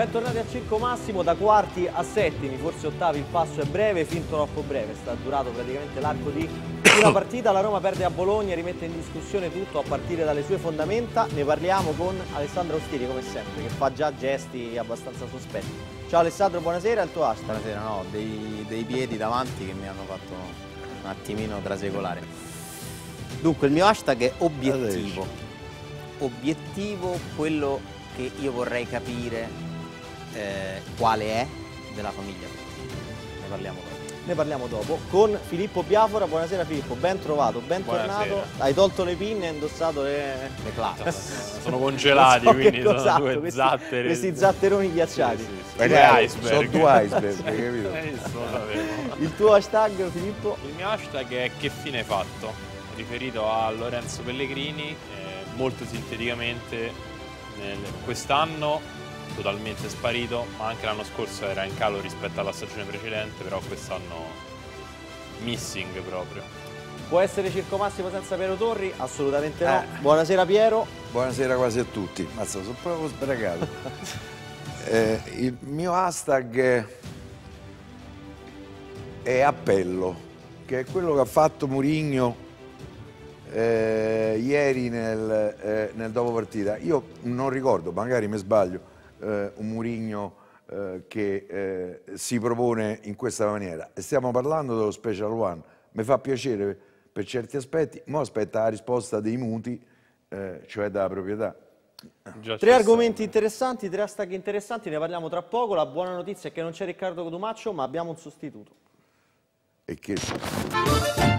Bentornati a Circo Massimo, da quarti a settimi, forse ottavi, il passo è breve, fin troppo breve, sta durato praticamente l'arco di una partita, la Roma perde a Bologna, rimette in discussione tutto a partire dalle sue fondamenta, ne parliamo con Alessandro Ostini come sempre, che fa già gesti abbastanza sospetti. Ciao Alessandro, buonasera, il tuo hashtag? Buonasera, no, dei, dei piedi davanti che mi hanno fatto un attimino trasecolare. Dunque, il mio hashtag è obiettivo, obiettivo quello che io vorrei capire eh, quale è della famiglia. Ne parliamo dopo. Ne parliamo dopo con Filippo Biafora. Buonasera Filippo, ben trovato, bentornato. Buonasera. Hai tolto le pinne e hai indossato le, le class. Eh, sono congelati, so quindi sono due questi, zatteri. Questi zatteroni ghiacciati. Sì, sì, sì. Due eh, iceberg. Sono due iceberg, capito? Il tuo hashtag Filippo? Il mio hashtag è che fine hai fatto? Riferito a Lorenzo Pellegrini, eh, molto sinteticamente quest'anno totalmente sparito, ma anche l'anno scorso era in calo rispetto alla stagione precedente, però quest'anno missing proprio. Può essere Circo Massimo senza Piero Torri? Assolutamente no. Eh. Buonasera Piero. Buonasera quasi a tutti. Mazza, sono proprio sbragato. eh, il mio hashtag è appello, che è quello che ha fatto Murigno eh, ieri nel, eh, nel dopopartita. Io non ricordo, magari mi sbaglio, eh, un Murigno eh, che eh, si propone in questa maniera. E stiamo parlando dello Special One, mi fa piacere per certi aspetti, ma aspetta la risposta dei muti, eh, cioè dalla proprietà. Già tre argomenti sempre. interessanti, tre hashtag interessanti, ne parliamo tra poco. La buona notizia è che non c'è Riccardo Codumaccio, ma abbiamo un sostituto. E che...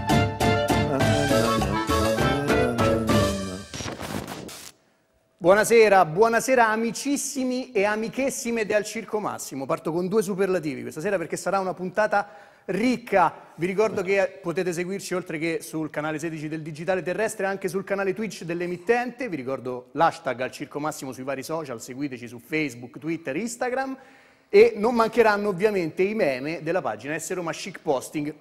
Buonasera, buonasera amicissimi e amichessime del Circo Massimo. Parto con due superlativi questa sera perché sarà una puntata ricca. Vi ricordo che potete seguirci oltre che sul canale 16 del Digitale Terrestre anche sul canale Twitch dell'emittente. Vi ricordo l'hashtag al Circo Massimo sui vari social, seguiteci su Facebook, Twitter, Instagram e non mancheranno ovviamente i meme della pagina Essere Roma Chic Posting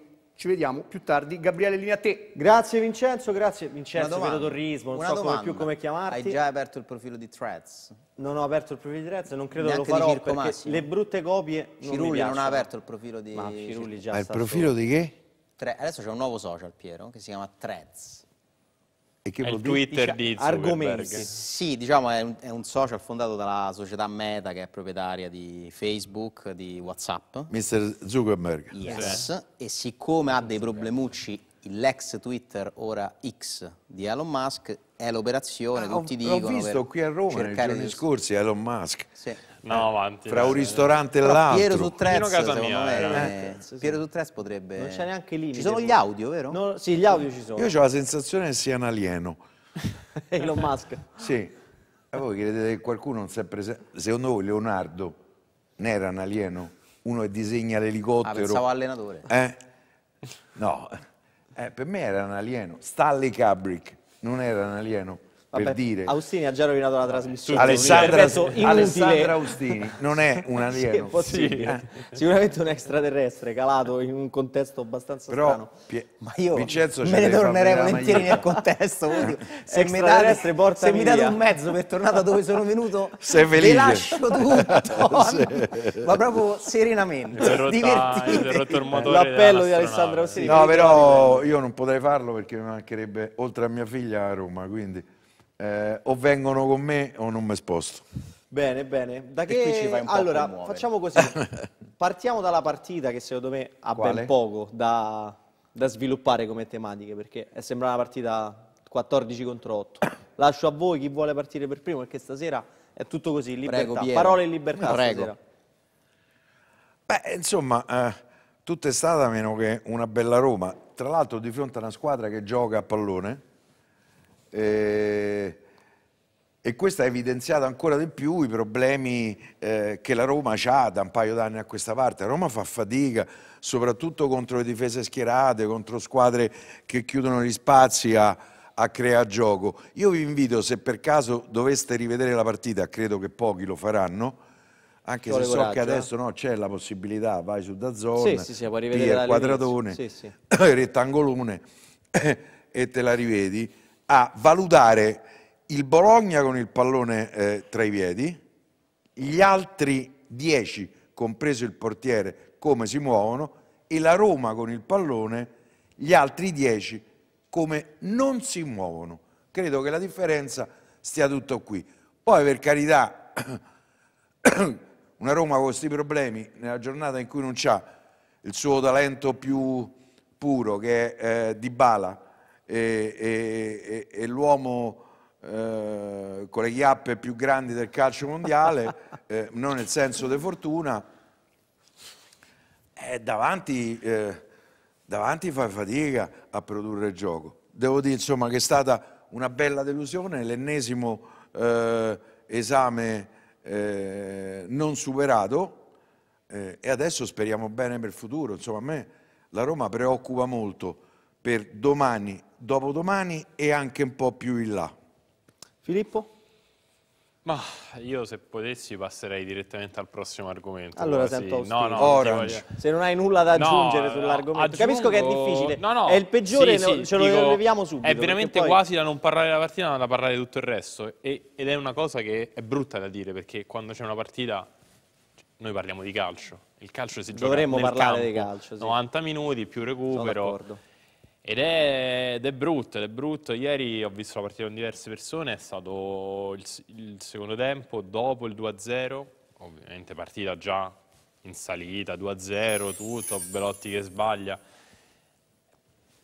ci vediamo più tardi. Gabriele, linea a te. Grazie Vincenzo, grazie Vincenzo Pelotorrismo, non Una so domanda. come più come chiamarti. Hai già aperto il profilo di Threads? Non ho aperto il profilo di Threads, non credo Neanche lo farò perché Massimo. le brutte copie non Cirulli non ha aperto il profilo di... Ma Cirulli già Ma il profilo solo. di che? Tre... Adesso c'è un nuovo social, Piero, che si chiama Threads. E che è il Twitter di Zuckerberg. Sì, diciamo è un, è un, social fondato dalla società Meta che è proprietaria di Facebook, di Whatsapp. Mr. Zuckerberg. Yes. Sì. E siccome ha dei problemucci l'ex Twitter, ora X di Elon Musk, è l'operazione, ah, tutti ho, dicono. L'ho visto qui a Roma nei giorni di... scorsi, Elon Musk. Sì No, eh, avanti. Fra un ristorante e l'altro. Piero su secondo mia, me. Eh, eh. Sì, sì. Piero potrebbe... Non c'è neanche lì. Ci sono gli audio, vero? No, sì, gli audio ci sono. Io ho la sensazione che sia un alieno. Elon Musk. Sì. E voi credete che qualcuno non sia presente? Secondo voi Leonardo non era un alieno? Uno che disegna l'elicottero. Ah, pensavo allenatore. Eh? No. Eh, per me era un alieno. Stanley Kubrick non era un alieno. Vabbè, per dire. Austini ha già rovinato la trasmissione. Alessandra, Alessandra Austini non è un alieno. sì, sì. Eh. Sicuramente un extraterrestre calato in un contesto abbastanza Però, strano. Ma io Vincenzo me ne tornerei volentieri nel contesto. se, mi date, un mezzo per tornare da dove sono venuto, vi lascio tutto. Ma proprio serenamente. Ah, L'appello di Alessandra Austini. No, però io non potrei farlo perché mi mancherebbe, oltre a mia figlia, a Roma. Quindi eh, o vengono con me o non mi sposto. Bene, bene. Da che... allora, facciamo così. Partiamo dalla partita che secondo me ha Quale? ben poco da, da, sviluppare come tematiche, perché è sembrata una partita 14 contro 8. Lascio a voi chi vuole partire per primo, perché stasera è tutto così, libertà. Prego, Parole in libertà Prego. Beh, insomma, eh, tutto è stata meno che una bella Roma. Tra l'altro di fronte a una squadra che gioca a pallone, eh, e questo ha evidenziato ancora di più i problemi eh, che la Roma ha da un paio d'anni a questa parte. La Roma fa fatica, soprattutto contro le difese schierate, contro squadre che chiudono gli spazi a, a creare gioco. Io vi invito, se per caso doveste rivedere la partita, credo che pochi lo faranno, anche Vuole se so coraggio, che eh. adesso no, c'è la possibilità, vai su Dazzone, sì, sì, sì, via il quadratone, sì, sì. il rettangolone e te la rivedi a valutare il Bologna con il pallone eh, tra i piedi, gli altri dieci, compreso il portiere, come si muovono, e la Roma con il pallone, gli altri dieci, come non si muovono. Credo che la differenza stia tutto qui. Poi per carità, una Roma con questi problemi, nella giornata in cui non c'ha il suo talento più puro che è eh, Dybala, e, e, e l'uomo eh, con le chiappe più grandi del calcio mondiale, eh, non nel senso di fortuna, eh, davanti, eh, davanti fa fatica a produrre il gioco. Devo dire insomma che è stata una bella delusione, l'ennesimo eh, esame eh, non superato e adesso speriamo bene per il futuro. Insomma a me la Roma preoccupa molto per domani dopodomani e anche un po' più in là. Filippo? Ma io se potessi passerei direttamente al prossimo argomento. Allora quasi. sento no, no, Orange. Se non hai nulla da aggiungere no, sull'argomento. Aggiungo... Capisco che è difficile. No, no. È il peggiore, sì, sì, ce dico, lo leviamo subito. È veramente poi... quasi da non parlare della partita ma da parlare tutto il resto. E, ed è una cosa che è brutta da dire perché quando c'è una partita noi parliamo di calcio. Il calcio si gioca Dovremmo parlare campo, di calcio, sì. 90 minuti più recupero. d'accordo. Ed è, ed è, brutto, ed è brutto. Ieri ho visto la partita con diverse persone, è stato il, il secondo tempo dopo il 2-0, ovviamente partita già in salita, 2-0, tutto, Belotti che sbaglia.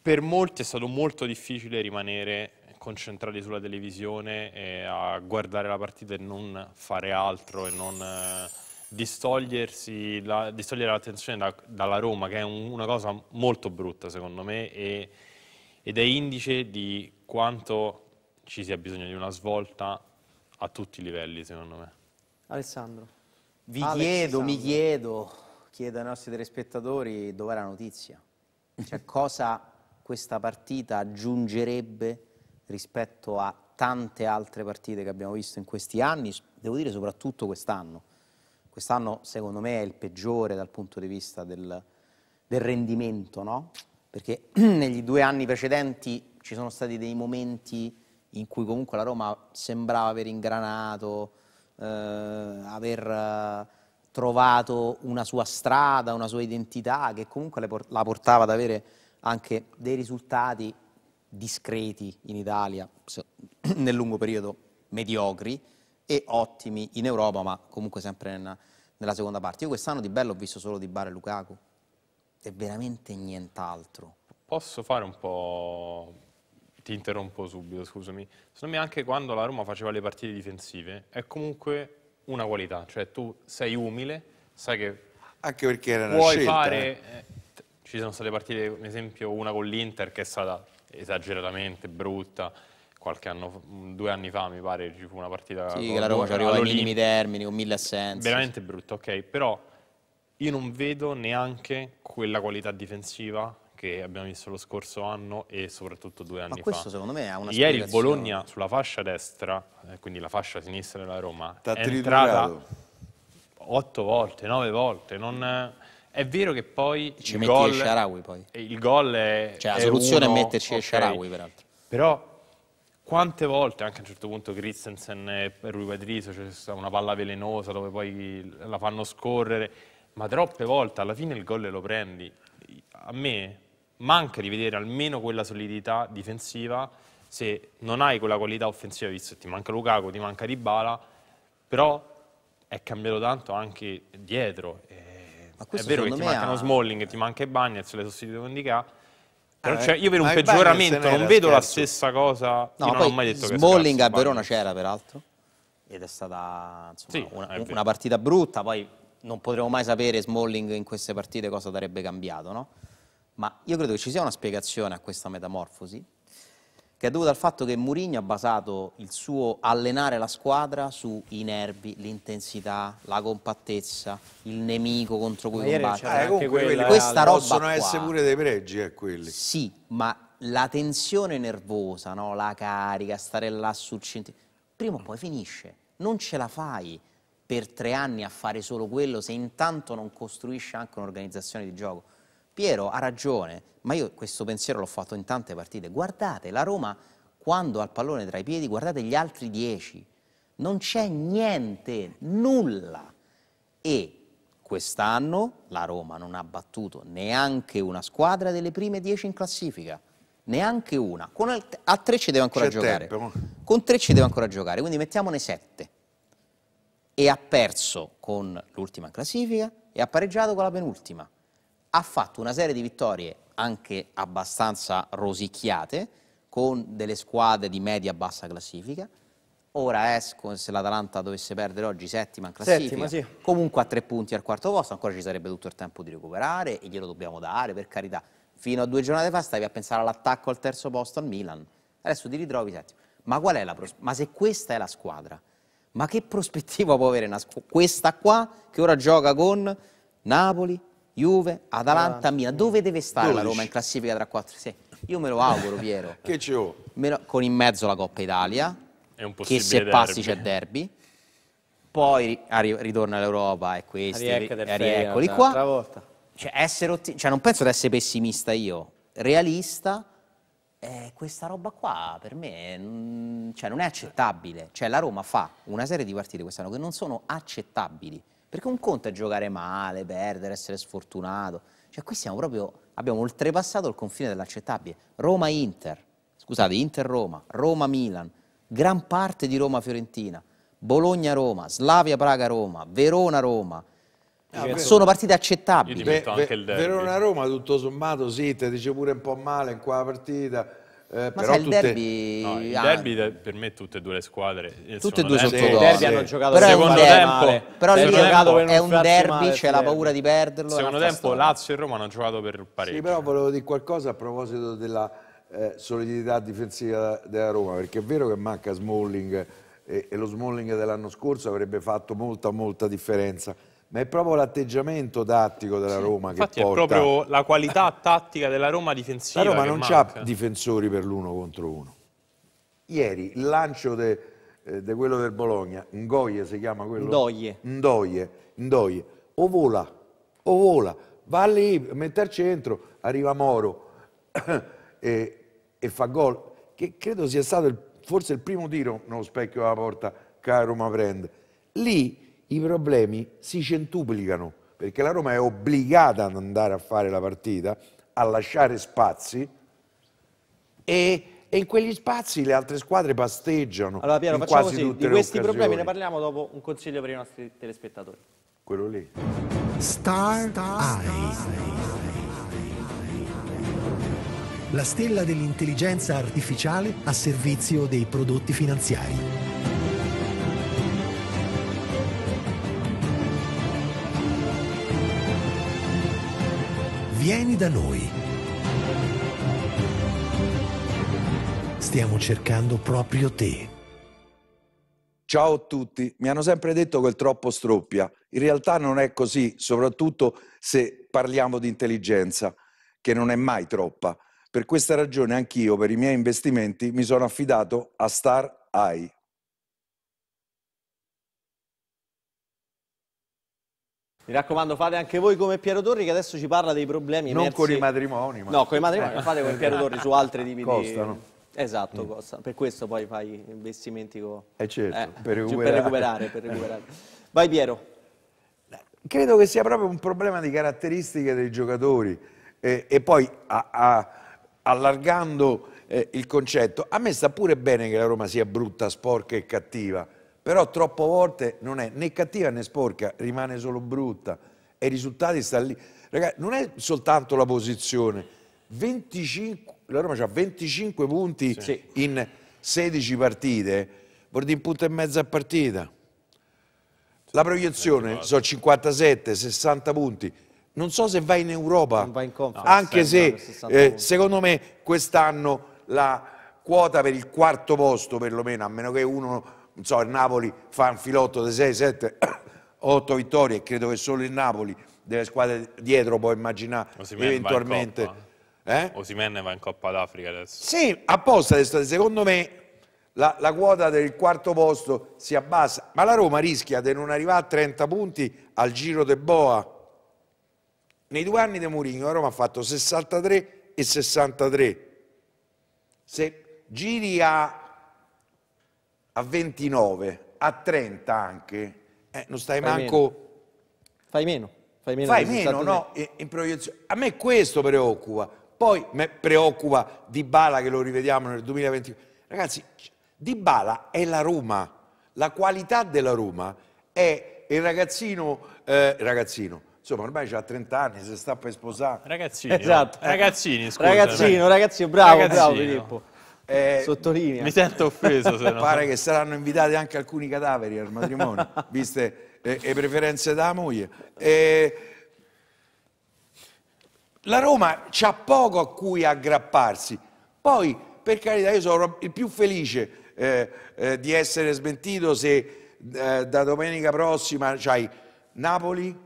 Per molti è stato molto difficile rimanere concentrati sulla televisione e a guardare la partita e non fare altro e non eh, distogliersi la, distogliere l'attenzione da, dalla Roma, che è un, una cosa molto brutta secondo me, e, ed è indice di quanto ci sia bisogno di una svolta a tutti i livelli secondo me. Alessandro. Vi Alex chiedo, Alessandro. mi chiedo, chiedo ai nostri telespettatori dov'è la notizia, cioè cosa questa partita aggiungerebbe rispetto a tante altre partite che abbiamo visto in questi anni, devo dire soprattutto quest'anno quest'anno secondo me è il peggiore dal punto di vista del, del rendimento, no? perché negli due anni precedenti ci sono stati dei momenti in cui comunque la Roma sembrava aver ingranato, eh, aver eh, trovato una sua strada, una sua identità che comunque la portava ad avere anche dei risultati discreti in Italia, nel lungo periodo mediocri, e ottimi in Europa, ma comunque sempre nella, nella seconda parte. Io quest'anno di bello ho visto solo Di Bar e Lukaku è veramente nient'altro. Posso fare un po'... ti interrompo subito, scusami. Secondo me anche quando la Roma faceva le partite difensive è comunque una qualità, cioè tu sei umile, sai che anche perché era una scelta, fare... Eh. eh, ci sono state partite, ad esempio, una con l'Inter che è stata esageratamente brutta, qualche anno, mm, due anni fa mi pare, ci fu una partita sì, che la Roma ci arrivò ai minimi termini, con mille assenze. Veramente brutto, ok, però io non vedo neanche quella qualità difensiva che abbiamo visto lo scorso anno e soprattutto due anni Ma questo fa. secondo me è una Ieri il Bologna sulla fascia destra, eh, quindi la fascia sinistra della Roma, T'ha è entrata otto volte, nove volte, non... Eh, è vero che poi ci il metti gol, Sharawi poi. Il gol è Cioè la è soluzione uno, è metterci okay, Sharawi peraltro. Però quante volte, anche a un certo punto, Christensen e Rui Pedrito, c'è cioè una palla velenosa dove poi la fanno scorrere, ma troppe volte alla fine il gol lo prendi. A me manca di vedere almeno quella solidità difensiva se non hai quella qualità offensiva, visto che ti manca Lukaku, ti manca Ribala, però è cambiato tanto anche dietro. È vero che ti mancano ha... Smalling, ti manca Bagnets, le sostituite con Dica, eh, cioè, io vedo un peggioramento, non vedo la stessa cosa. No, non ho mai detto Smalling che a Verona c'era peraltro ed è stata insomma, sì, una, è una, partita brutta, poi non potremo mai sapere Smalling in queste partite cosa darebbe cambiato, no? Ma io credo che ci sia una spiegazione a questa metamorfosi che è dovuta al fatto che Mourinho ha basato il suo allenare la squadra sui nervi, l'intensità, la compattezza, il nemico contro cui combattere. Eh, comunque quella, questa roba possono qua, essere pure dei pregi, eh, quelli. Sì, ma la tensione nervosa, no? la carica, stare là sul centro, prima o poi finisce. Non ce la fai per tre anni a fare solo quello se intanto non costruisci anche un'organizzazione di gioco. Piero ha ragione, ma io questo pensiero l'ho fatto in tante partite, guardate la Roma quando ha il pallone tra i piedi, guardate gli altri dieci, non c'è niente, nulla. E quest'anno la Roma non ha battuto neanche una squadra delle prime dieci in classifica, neanche una. Con, a tre ci deve ancora giocare. Tempo. Con tre ci deve ancora giocare, quindi mettiamone sette. E ha perso con l'ultima classifica e ha pareggiato con la penultima. Ha fatto una serie di vittorie anche abbastanza rosicchiate, con delle squadre di media-bassa classifica. Ora esco, se l'Atalanta dovesse perdere oggi, settima in classifica, settima, sì. comunque a tre punti al quarto posto, ancora ci sarebbe tutto il tempo di recuperare e glielo dobbiamo dare, per carità. Fino a due giornate fa stavi a pensare all'attacco al terzo posto al Milan, adesso ti ritrovi settimo. Ma qual è la prospettiva? Ma se questa è la squadra, ma che prospettiva può avere questa qua che ora gioca con Napoli, Juve, Atalanta, ah. Milan. Dove deve stare 12. la Roma in classifica tra 4 e 6? Io me lo auguro, Piero. che ci ho? Con in mezzo la Coppa Italia, che se derby. passi c'è derby. Poi ritorna l'Europa e questi, eccoli qua. Cioè, essere, cioè, non penso di essere pessimista io, realista, eh, questa roba qua per me mm, cioè, non è accettabile. Cioè, la Roma fa una serie di partite quest'anno che non sono accettabili. Perché un conto è giocare male, perdere, essere sfortunato. Cioè qui siamo proprio, abbiamo oltrepassato il confine dell'accettabile. Roma-Inter, scusate, Inter-Roma, Roma-Milan, gran parte di Roma-Fiorentina, Bologna-Roma, Slavia-Praga-Roma, Verona-Roma. Ah, sono partite accettabili. Verona-Roma tutto sommato sì, ti dice pure un po' male in quella partita eh, Ma sai, il derby... No, il derby ah. per me tutte e due le squadre. Tutte e due sotto gol. Derby sì. hanno giocato però secondo tempo. Però secondo tempo, è un derby, c'è la paura di perderlo. Secondo tempo storia. Lazio e Roma hanno giocato per il pareggio. Sì, però volevo dire qualcosa a proposito della eh, solidità difensiva della Roma, perché è vero che manca Smalling eh, e, e lo Smalling dell'anno scorso avrebbe fatto molta molta differenza ma è proprio l'atteggiamento tattico della sì, Roma che porta... è proprio la qualità tattica della Roma difensiva La Roma non ha difensori per l'uno contro uno. Ieri il lancio di eh, de quello del Bologna, Ngoie si chiama quello? Ndoye. Ndoye, Ndoye. O vola, o vola, va lì, mette al centro, arriva Moro e, e, fa gol. Che credo sia stato il, forse il primo tiro nello specchio della porta che la Roma prende. Lì i problemi si centuplicano, perché la Roma è obbligata ad andare a fare la partita, a lasciare spazi e, e in quegli spazi le altre squadre pasteggiano. Allora Piero, facciamo quasi così, di questi problemi ne parliamo dopo un consiglio per i nostri telespettatori. Quello lì. Star, Star Eyes. La stella dell'intelligenza artificiale a servizio dei prodotti finanziari. Vieni da noi. Stiamo cercando proprio te. Ciao a tutti, mi hanno sempre detto che il troppo stroppia. In realtà non è così, soprattutto se parliamo di intelligenza, che non è mai troppa. Per questa ragione anch'io, per i miei investimenti, mi sono affidato a Star Eye. Mi raccomando, fate anche voi come Piero Torri che adesso ci parla dei problemi Non emersi... con i matrimoni. Ma... No, con i matrimoni, eh. fate come Piero Torri su altri tipi Costano. di... Esatto, mm. costa. per questo poi fai investimenti co... eh certo, eh, per, recuperare. Per, recuperare, per recuperare. Vai Piero. Credo che sia proprio un problema di caratteristiche dei giocatori eh, e poi a, a, allargando eh, il concetto, a me sta pure bene che la Roma sia brutta, sporca e cattiva, però troppe volte non è né cattiva né sporca, rimane solo brutta e i risultati stanno lì. Ragazzi, non è soltanto la posizione, 25, la Roma ha 25 punti sì. in 16 partite, vuol dire un punto e mezzo a partita. La proiezione sono 57, 60 punti. Non so se va in Europa, non va in anche se eh, secondo me quest'anno la quota per il quarto posto perlomeno, a meno che uno non so, il Napoli fa un filotto di 6, 7, 8 vittorie, credo che solo il Napoli delle squadre dietro può immaginare Osimene eventualmente. Eh? Osimene va in Coppa d'Africa adesso. Sì, apposta adesso, secondo me la, la, quota del quarto posto si abbassa, ma la Roma rischia di non arrivare a 30 punti al giro de Boa. Nei due anni di Mourinho la Roma ha fatto 63 e 63. Se giri a a 29, a 30 anche, eh, non stai fai manco... Meno. Fai meno. Fai meno, fai meno no? In, proiezione. A me questo preoccupa. Poi mi preoccupa Di Bala che lo rivediamo nel 2021. Ragazzi, Di Bala è la Roma. La qualità della Roma è il ragazzino, eh, ragazzino, insomma ormai ha 30 anni, si sta per sposare. Ragazzino, esatto. ragazzini, scusa. Ragazzino, ragazzino, bravo, ragazzino. bravo Filippo. Eh, Sottolinea. Mi sento offeso se no. Pare che saranno invitati anche alcuni cadaveri al matrimonio, viste le, preferenze della moglie. Eh, la Roma c'ha poco a cui aggrapparsi. Poi, per carità, io sono il più felice eh, eh, di essere smentito se eh, da domenica prossima c'hai Napoli,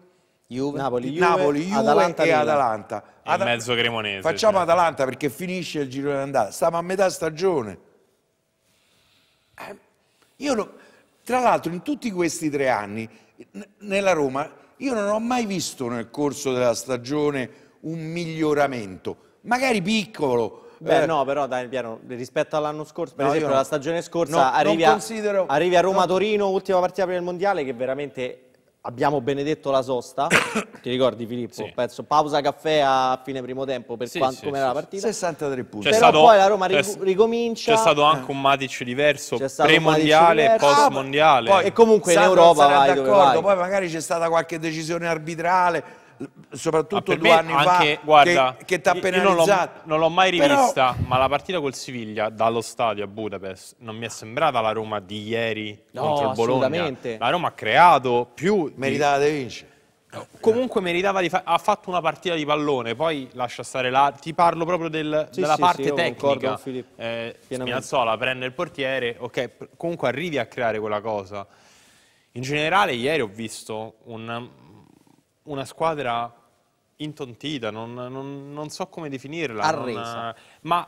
Juve, Napoli, Juve, Napoli Juve Atalanta, e Atalanta. Ad... mezzo cremonese. Facciamo cioè. Atalanta perché finisce il giro d'andata. Stiamo a metà stagione. Eh, io no... Tra l'altro in tutti questi tre anni nella Roma io non ho mai visto nel corso della stagione un miglioramento, magari piccolo, Beh, eh. no, però dai, piano, rispetto all'anno scorso, per no, esempio, la stagione scorsa no, arrivi, a, arrivi, a, Roma-Torino, no. ultima partita prima del mondiale, che veramente abbiamo benedetto la sosta, ti ricordi Filippo? Sì. Penso, pausa caffè a fine primo tempo per sì, quanto, sì, come era la partita. 63 punti. Però stato, poi la Roma ricomincia. C'è stato anche eh. un Matic diverso, pre-mondiale e ah, post-mondiale. Ah, e comunque Sandro in Europa vai d'accordo, vai. Poi magari c'è stata qualche decisione arbitrale soprattutto ah, due anni anche, fa, guarda, che, che ti ha penalizzato. Non l'ho mai rivista, Però... ma la partita col Siviglia dallo stadio a Budapest non mi è sembrata la Roma di ieri no, contro il Bologna. La Roma ha creato più... Meritava di vincere. No, Comunque meritava di fa ha fatto una partita di pallone, poi lascia stare là, ti parlo proprio del, sì, della sì, parte sì, tecnica. Eh, Spinazzola prende il portiere, ok, comunque arrivi a creare quella cosa. In generale ieri ho visto un una squadra intontita, non, non, non so come definirla. Arresa. ma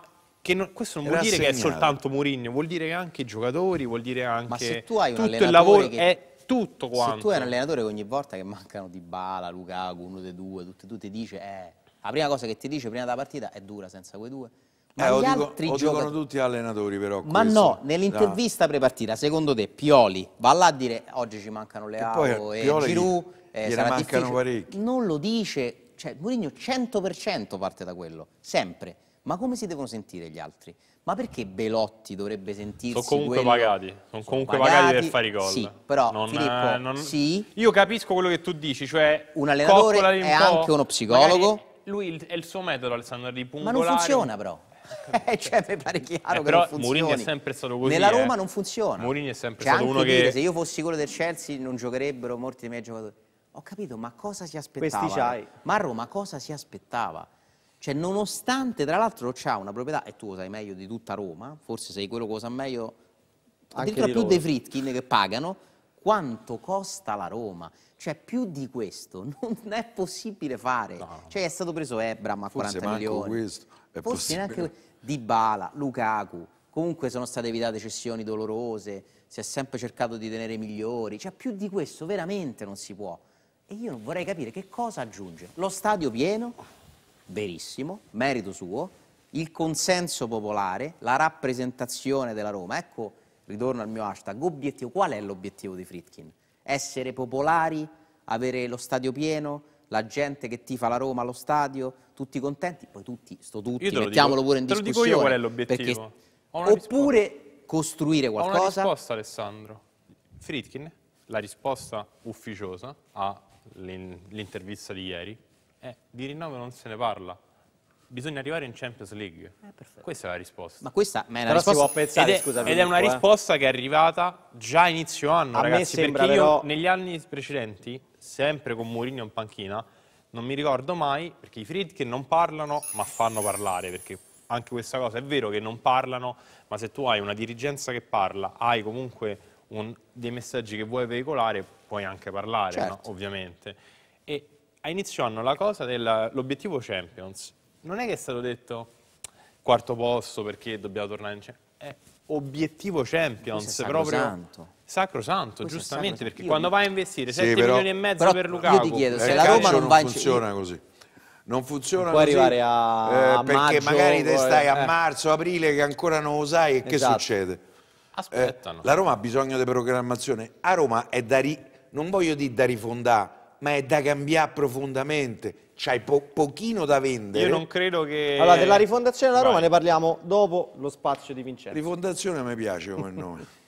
non, questo non vuol dire che è soltanto Mourinho, vuol dire che anche i giocatori, vuol dire anche ma se tu hai un tutto il lavoro che... è tutto quanto. Se tu hai un allenatore ogni volta che mancano Di Bala, Lukaku, uno dei due, tutti e due ti dice eh, la prima cosa che ti dice prima della partita è dura senza quei due ma eh, lo, dico, lo dicono tutti gli allenatori però. Ma questo. no, nell'intervista no. prepartita, secondo te Pioli va là a dire oggi ci mancano le Leao e, e Giroud, eh, sarà mancano parecchi. Non lo dice, cioè Mourinho 100% parte da quello, sempre. Ma come si devono sentire gli altri? Ma perché Belotti dovrebbe sentirsi Sono comunque quello... pagati, sono, sono comunque pagati, pagati per fare i gol. Sì, però non, Filippo, eh, non... sì. Io capisco quello che tu dici, cioè un allenatore è un anche uno psicologo. lui è il suo metodo Alessandro di pungolare. Ma non funziona però eh, cioè, mi pare chiaro eh, che non funzioni. Mourinho è sempre stato così. Nella Roma eh. non funziona. Mourinho è sempre cioè, stato uno dire, che... se io fossi quello del Chelsea non giocherebbero molti dei miei giocatori. Ho capito, ma cosa si aspettava? Questi Ma a Roma cosa si aspettava? Cioè, nonostante, tra l'altro, c'ha una proprietà, e tu lo sai meglio di tutta Roma, forse sei quello che lo sa meglio, addirittura più dei Fritkin che pagano, quanto costa la Roma? Cioè, più di questo non è possibile fare. No. Cioè, è stato preso Ebram a forse 40 milioni. Questo forse neanche Di Bala, Lukaku, comunque sono state evitate cessioni dolorose, si è sempre cercato di tenere i migliori, cioè più di questo veramente non si può. E io vorrei capire che cosa aggiunge. Lo stadio pieno, verissimo, merito suo, il consenso popolare, la rappresentazione della Roma, ecco, ritorno al mio hashtag, obiettivo, qual è l'obiettivo di Fritkin? Essere popolari, avere lo stadio pieno, la gente che tifa la Roma allo stadio, tutti contenti, poi tutti, sto tutti, mettiamolo dico, pure in discussione. Te lo dico io qual è l'obiettivo. Oppure risposta. costruire qualcosa. Ho una risposta, Alessandro. Fritkin, la risposta ufficiosa all'intervista di ieri è di rinnovo non se ne parla bisogna arrivare in Champions League. Eh, questa è la risposta. Ma questa ma è una risposta... Pensare, ed, è, scusami, ed è, una eh. risposta eh. che è arrivata già inizio anno, A ragazzi, perché però... io negli anni precedenti, sempre con Mourinho in panchina, non mi ricordo mai, perché i Friedkin non parlano ma fanno parlare, perché anche questa cosa è vero che non parlano, ma se tu hai una dirigenza che parla, hai comunque un, dei messaggi che vuoi veicolare, puoi anche parlare, certo. no? ovviamente. E a inizio anno la cosa dell'obiettivo Champions non è che è stato detto quarto posto perché dobbiamo tornare in Champions, è obiettivo Champions, proprio... Santo Sacrosanto, giustamente, sacro, perché quando vai a investire sì, 7 però, milioni e mezzo per Lukaku... Io ti chiedo, eh, se la Roma non, non funziona in... così non funziona non puoi così, arrivare a eh, perché maggio, magari te stai a eh. marzo, aprile che ancora non lo sai e che esatto. succede? Aspettano. Eh, la Roma ha bisogno di programmazione. A Roma è da ri... non voglio dire da rifondare, ma è da cambiare profondamente. C'hai po pochino da vendere. Io non credo che Allora, della rifondazione della Roma Vai. ne parliamo dopo lo spazio di Vincenzo. Rifondazione a me piace come nome.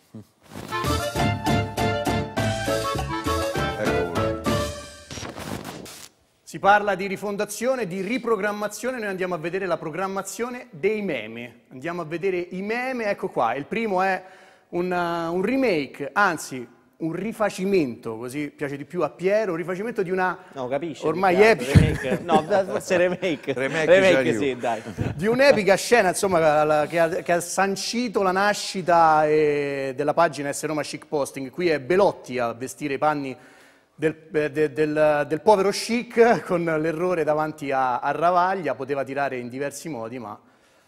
Si parla di rifondazione, di riprogrammazione, noi andiamo a vedere la programmazione dei meme. Andiamo a vedere i meme, ecco qua, il primo è un, uh, un remake, anzi un rifacimento, così piace di più a Piero, un rifacimento di una... No, capisci? Ormai epica... Remake. No, forse remake. remake, remake sì, dai. Di un'epica scena, insomma, che ha, che ha sancito la nascita eh, della pagina S Roma Chic Posting. Qui è Belotti a vestire i panni del, eh, del, del povero Chic con l'errore davanti a, a, Ravaglia, poteva tirare in diversi modi ma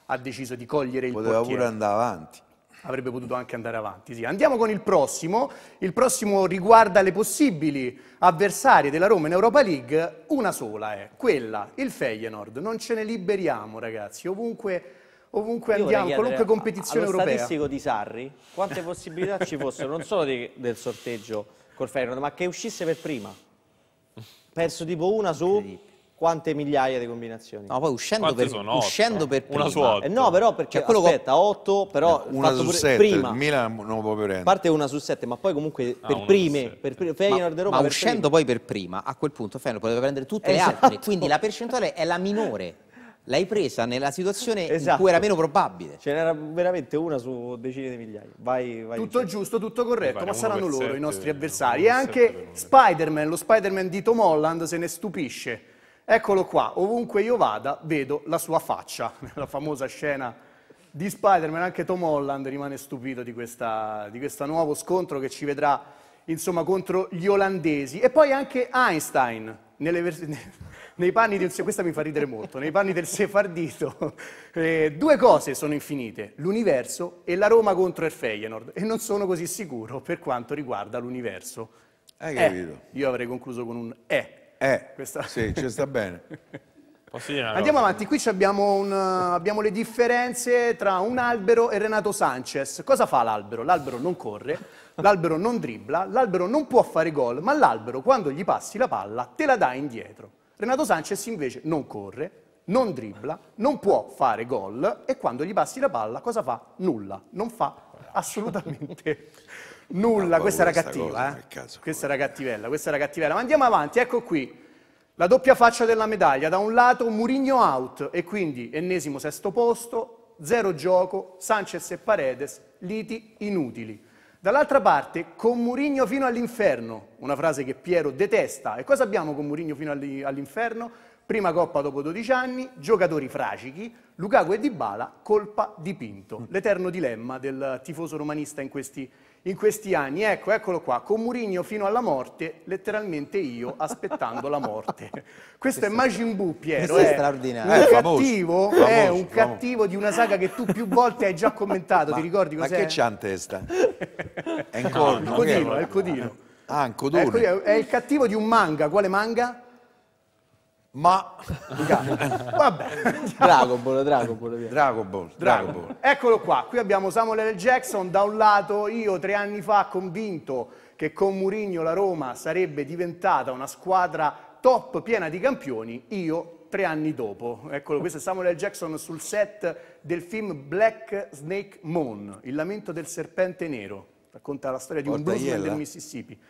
ha deciso di cogliere il poteva portiere. Poteva pure andare avanti. Avrebbe potuto anche andare avanti, sì. Andiamo con il prossimo. Il prossimo riguarda le possibili avversarie della Roma in Europa League. Una sola è quella, il Feyenoord. Non ce ne liberiamo, ragazzi. Ovunque ovunque andiamo, qualunque competizione allo europea. statistico di Sarri, quante possibilità ci fossero, non solo di, del sorteggio col Feyenoord, ma che uscisse per prima. Perso tipo una su quante migliaia di combinazioni. No, poi uscendo, per, uscendo per, prima. Una su otto. Eh no, però perché, cioè, aspetta, co... otto, però... Eh, una su sette, prima. Milan non può prendere. parte una su sette, ma poi comunque ah, per prime, per prime, Feyenoord ma, Roma Ma uscendo prima. poi per prima, a quel punto Feyenoord poteva prendere tutte esatto. le altre, quindi la percentuale è la minore l'hai presa nella situazione esatto. in cui era esatto. meno probabile. Ce n'era veramente una su decine di migliaia. Vai, vai tutto giusto, tutto corretto, ma saranno loro sette, i nostri avversari. E anche Spider-Man, lo Spider-Man di Tom Holland se ne stupisce. Eccolo qua, ovunque io vada vedo la sua faccia, nella famosa scena di Spider-Man, anche Tom Holland rimane stupito di, questa, di questo nuovo scontro che ci vedrà insomma contro gli olandesi. E poi anche Einstein, nei panni del, questa mi fa ridere molto, nei panni del sefardito, eh, due cose sono infinite, l'universo e la Roma contro il Feyenoord, e non sono così sicuro per quanto riguarda l'universo. Hai eh, capito? Eh, io avrei concluso con un E. Eh. eh, questa... sì, ci sta bene. Andiamo avanti, qui abbiamo, un, eh, abbiamo, le differenze tra un albero e Renato Sanchez. Cosa fa l'albero? L'albero non corre, l'albero non dribbla, l'albero non può fare gol, ma l'albero quando gli passi la palla te la dà indietro. Renato Sanchez invece non corre, non dribbla, non può fare gol e quando gli passi la palla cosa fa? Nulla, non fa assolutamente nulla. Questa era cattiva, eh? questa era cattivella, questa era cattivella. Ma andiamo avanti, ecco qui. La doppia faccia della medaglia, da un lato Murigno out e quindi ennesimo sesto posto, zero gioco, Sanchez e Paredes, liti inutili. Dall'altra parte, con Murigno fino all'inferno, una frase che Piero detesta. E cosa abbiamo con Murigno fino all'inferno? Prima Coppa dopo 12 anni, giocatori fragichi, Lukaku e Dybala, colpa di Pinto. Mm. L'eterno dilemma del tifoso romanista in questi in questi anni. Ecco, eccolo qua, con Murigno fino alla morte, letteralmente io aspettando la morte. Questo è Majin Buu, Piero. È, è eh. straordinario. Un, è eh, cattivo, eh, famoso, è un famoso. cattivo di una saga che tu più volte hai già commentato, ma, ti ricordi cos'è? Ma che c'ha in testa? È, no, col, codino, è il codino, è il codino. Ah, è il cattivo di un manga, quale manga? Ma vabbè, Dragon Ball, Dragon Ball, via. Dragon Ball, Dragon Ball. Eccolo qua, qui abbiamo Samuel L. Jackson, da un lato io tre anni fa convinto che con Murigno la Roma sarebbe diventata una squadra top piena di campioni, io tre anni dopo. Eccolo, questo è Samuel L. Jackson sul set del film Black Snake Moon, Il lamento del serpente nero, racconta la storia di un Porta bluesman del Mississippi.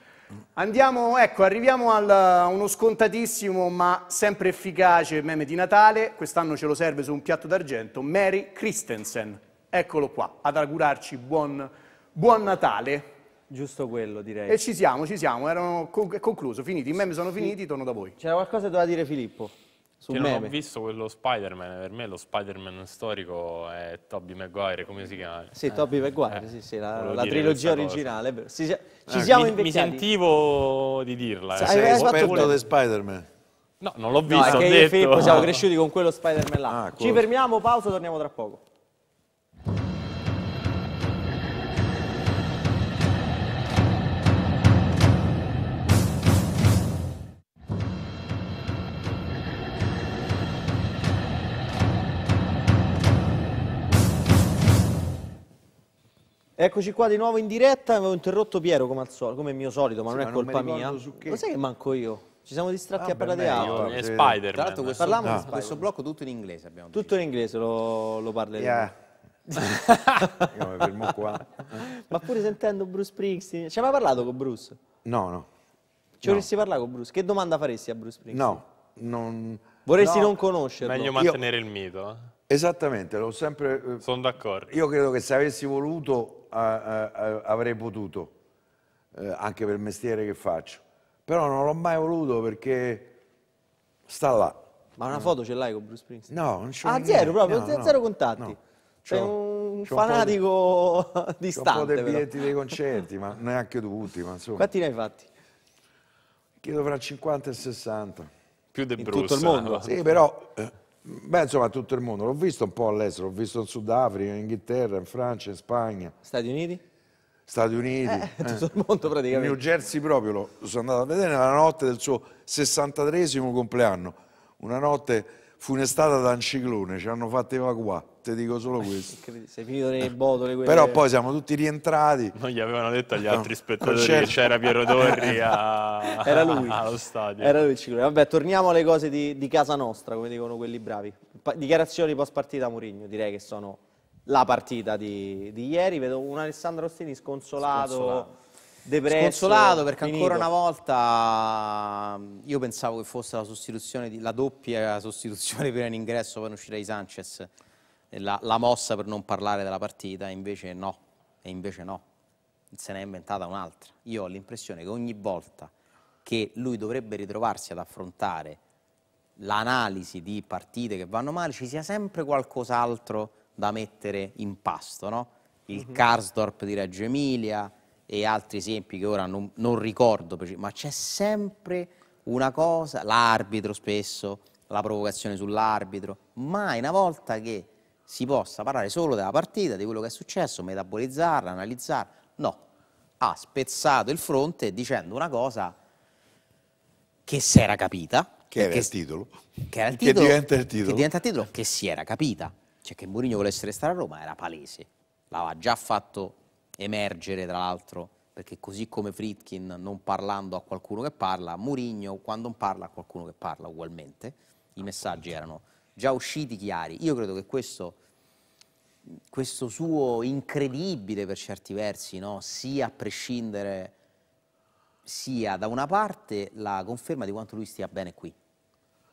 Andiamo, ecco, arriviamo a eh, uno scontatissimo ma sempre efficace meme di Natale, quest'anno ce lo serve su un piatto d'argento, Mary Christensen, eccolo qua, ad augurarci buon, buon Natale. Giusto quello, direi. E ci siamo, ci siamo, erano con concluso, finiti, i meme sono finiti, torno da voi. C'era qualcosa che doveva dire Filippo su che meme. non ho visto quello Spider-Man, per me lo Spider-Man storico è Tobey Maguire, come si chiama? Sì, eh. Tobey Maguire, eh. sì, sì, la, la trilogia originale. Cosa. ci eh, siamo mi, invecchiati. Mi sentivo di dirla. Eh. Sì, eh. Hai scoperto di Spider-Man? No, non l'ho visto, no, ho detto. Filippo, siamo cresciuti con quello Spider-Man là. Ah, ci fermiamo, pausa, torniamo tra poco. Eccoci qua di nuovo in diretta, avevo interrotto Piero come, sol, come mio solito, ma sì, non ma è colpa non mia. Lo sai che manco io? Ci siamo distratti ah, a parlare di altro. E Spider. Tra l'altro questo, no. questo, blocco tutto in inglese abbiamo Tutto in inglese lo, lo parleremo. Yeah. io qua. ma pure sentendo Bruce Springsteen. Ci hai mai parlato con Bruce? No, no. Ci no. vorresti parlare con Bruce? Che domanda faresti a Bruce Springsteen? No, non... Vorresti no. non conoscerlo? Meglio mantenere io... il mito. Eh. Esattamente, l'ho sempre... Eh, Sono d'accordo. Io credo che se avessi voluto io avrei potuto, eh, anche per il mestiere che faccio. Però non l'ho mai voluto perché sta là. Ma una foto ce l'hai con Bruce Springsteen? No, non ce l'ho. Ah, zero proprio, no, zero contatti. No. Sei un fanatico di, distante. Un po' dei biglietti dei concerti, ma neanche tutti. Ma insomma. Quanti ne hai fatti? Chiedo fra 50 e 60. Più di Bruce. tutto il mondo? Sì, però... Eh, Beh, insomma, tutto il mondo. L'ho visto un po' all'estero, l'ho visto in Sudafrica, in Inghilterra, in Francia, in Spagna. Stati Uniti? Stati Uniti. Eh, eh. tutto il mondo praticamente. New Jersey proprio lo sono andato a vedere nella notte del suo 63 compleanno. Una notte funestata da un ciclone, ci hanno fatto evacuare, ti dico solo questo. Sei finito nelle botole quelle... Però poi siamo tutti rientrati. Non gli avevano detto agli altri no, spettatori che c'era Piero Torri a... Era lui. allo stadio. Era lui il ciclone. Vabbè, torniamo alle cose di, di casa nostra, come dicono quelli bravi. Pa dichiarazioni post partita Murigno, direi che sono la partita di, di ieri. Vedo un Alessandro Ostini sconsolato. sconsolato depresso. Sconsolato perché finito. ancora una volta io pensavo che fosse la sostituzione, di, la doppia sostituzione per un ingresso per uscire di Sanchez, la, la, mossa per non parlare della partita, invece no, e invece no, se ne è inventata un'altra. Io ho l'impressione che ogni volta che lui dovrebbe ritrovarsi ad affrontare l'analisi di partite che vanno male, ci sia sempre qualcos'altro da mettere in pasto, no? Il mm -hmm. Karsdorp di Reggio Emilia, e altri esempi che ora non, non ricordo, ma c'è sempre una cosa, l'arbitro spesso, la provocazione sull'arbitro, mai una volta che si possa parlare solo della partita, di quello che è successo, metabolizzarla, analizzarla, no, ha spezzato il fronte dicendo una cosa che si era capita. Che era che, il titolo. Che, era il titolo, che diventa il titolo. Che diventa il titolo, che si era capita. Cioè che Mourinho volesse restare a Roma era palese. L'aveva già fatto emergere tra l'altro, perché così come Fritkin non parlando a qualcuno che parla, Murigno quando non parla a qualcuno che parla ugualmente, i messaggi erano già usciti chiari. Io credo che questo, questo suo incredibile per certi versi, no? sia a prescindere sia da una parte la conferma di quanto lui stia bene qui,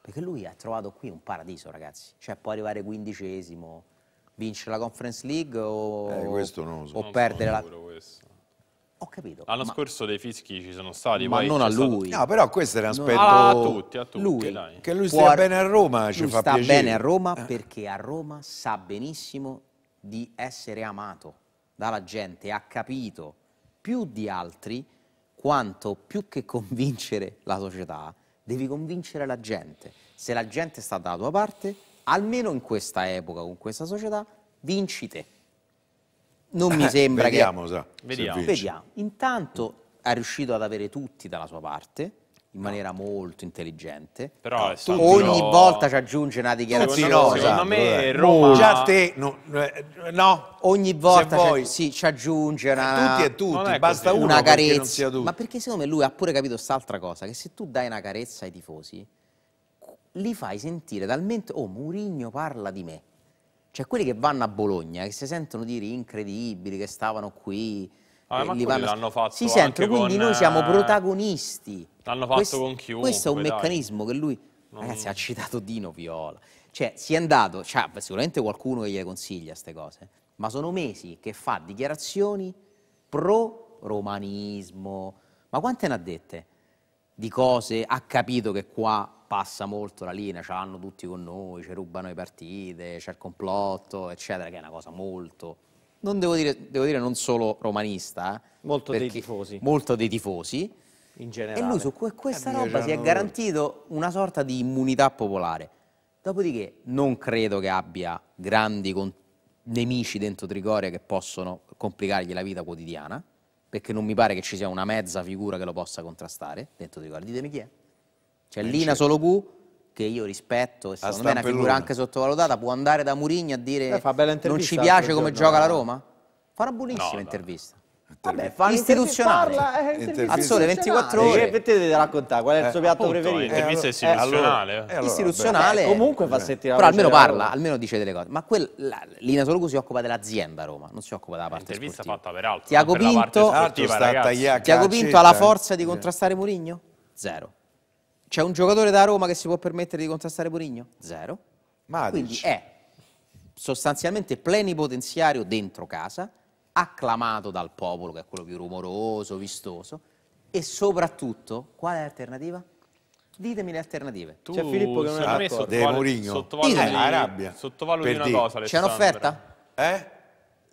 perché lui ha trovato qui un paradiso ragazzi, cioè può arrivare quindicesimo, vincere la Conference League o, eh, so. o perdere la... Ho capito. L'anno scorso dei fischi ci sono stati, ma non a lui. Stato... No, però questo era un aspetto ah, a tutti, a tutti, lui, dai. che lui stia bene a Roma, ci fa fa sta bene a Roma eh. perché a Roma sa benissimo di essere amato dalla gente, ha capito più di altri quanto più che convincere la società, devi convincere la gente. Se la gente sta dalla tua parte, almeno in questa epoca, con questa società, vinci te. Non mi sembra vediamo, che... Sa, vediamo. vediamo. Intanto è riuscito ad avere tutti dalla sua parte, in maniera molto intelligente. Però eh, stato... ogni no. volta ci aggiunge una dichiarazione. no, secondo me Roma... Già te, no. Eh, no. Ogni volta ci, sì, ci aggiunge una... Tutti e tutti, basta una carezza. Ma perché secondo me lui ha pure capito quest'altra cosa, che se tu dai una carezza ai tifosi, li fai sentire talmente, oh Murigno parla di me. Cioè quelli che vanno a Bologna, che si sentono dire incredibili, che stavano qui, Ah, eh, ma vanno... l'hanno fatto si sentono, quindi con... noi siamo eh, protagonisti. L'hanno fatto questo, con chiunque. Questo è un dai. meccanismo che lui, non... ragazzi, ha citato Dino Viola. Cioè, si è andato, cioè, sicuramente qualcuno che gli consiglia queste cose, ma sono mesi che fa dichiarazioni pro-romanismo. Ma quante ne ha dette? Di cose, ha capito che qua passa molto la linea, ce l'hanno tutti con noi, ci rubano le partite, c'è il complotto, eccetera, che è una cosa molto, non devo dire, devo dire non solo romanista, eh, molto dei tifosi. Molto dei tifosi. In generale. E lui su questa eh, roba si è garantito una sorta di immunità popolare. Dopodiché non credo che abbia grandi nemici dentro Trigoria che possono complicargli la vita quotidiana, perché non mi pare che ci sia una mezza figura che lo possa contrastare dentro Trigoria. Ditemi chi è. C'è cioè, eh, Lina certo. Sologu che io rispetto, e secondo me è una figura anche sottovalutata, può andare da Murigna a dire Beh, non ci piace come gioca la Roma? Fa una buonissima no, intervista. Vabbè, fa istituzionale eh, al sole 24 ore. Permettete eh, di raccontare qual è il suo piatto eh, appunto, preferito? L'intervista eh, istituzionale. Allora, eh, allora, istituzionale. Beh, comunque fa sentire la Però almeno parla, almeno dice delle cose. Ma quel, la, Lina Sologu si occupa dell'azienda Roma, non si occupa della parte intervista sportiva. Intervista fatta peraltro Tiago Pinto, esatto, Tiago Pinto ha la forza di contrastare Murigno? Zero. C'è un giocatore da Roma che si può permettere di contrastare Mourinho? Zero. Madic. Quindi è sostanzialmente plenipotenziario dentro casa, acclamato dal popolo, che è quello più rumoroso, vistoso, e soprattutto, qual è l'alternativa? Ditemi le alternative. Tu, C'è cioè, Filippo che non è d'accordo. Sottovaluti, sottovaluti, eh, sottovaluti, sottovaluti per una cosa, C'è un'offerta? Eh?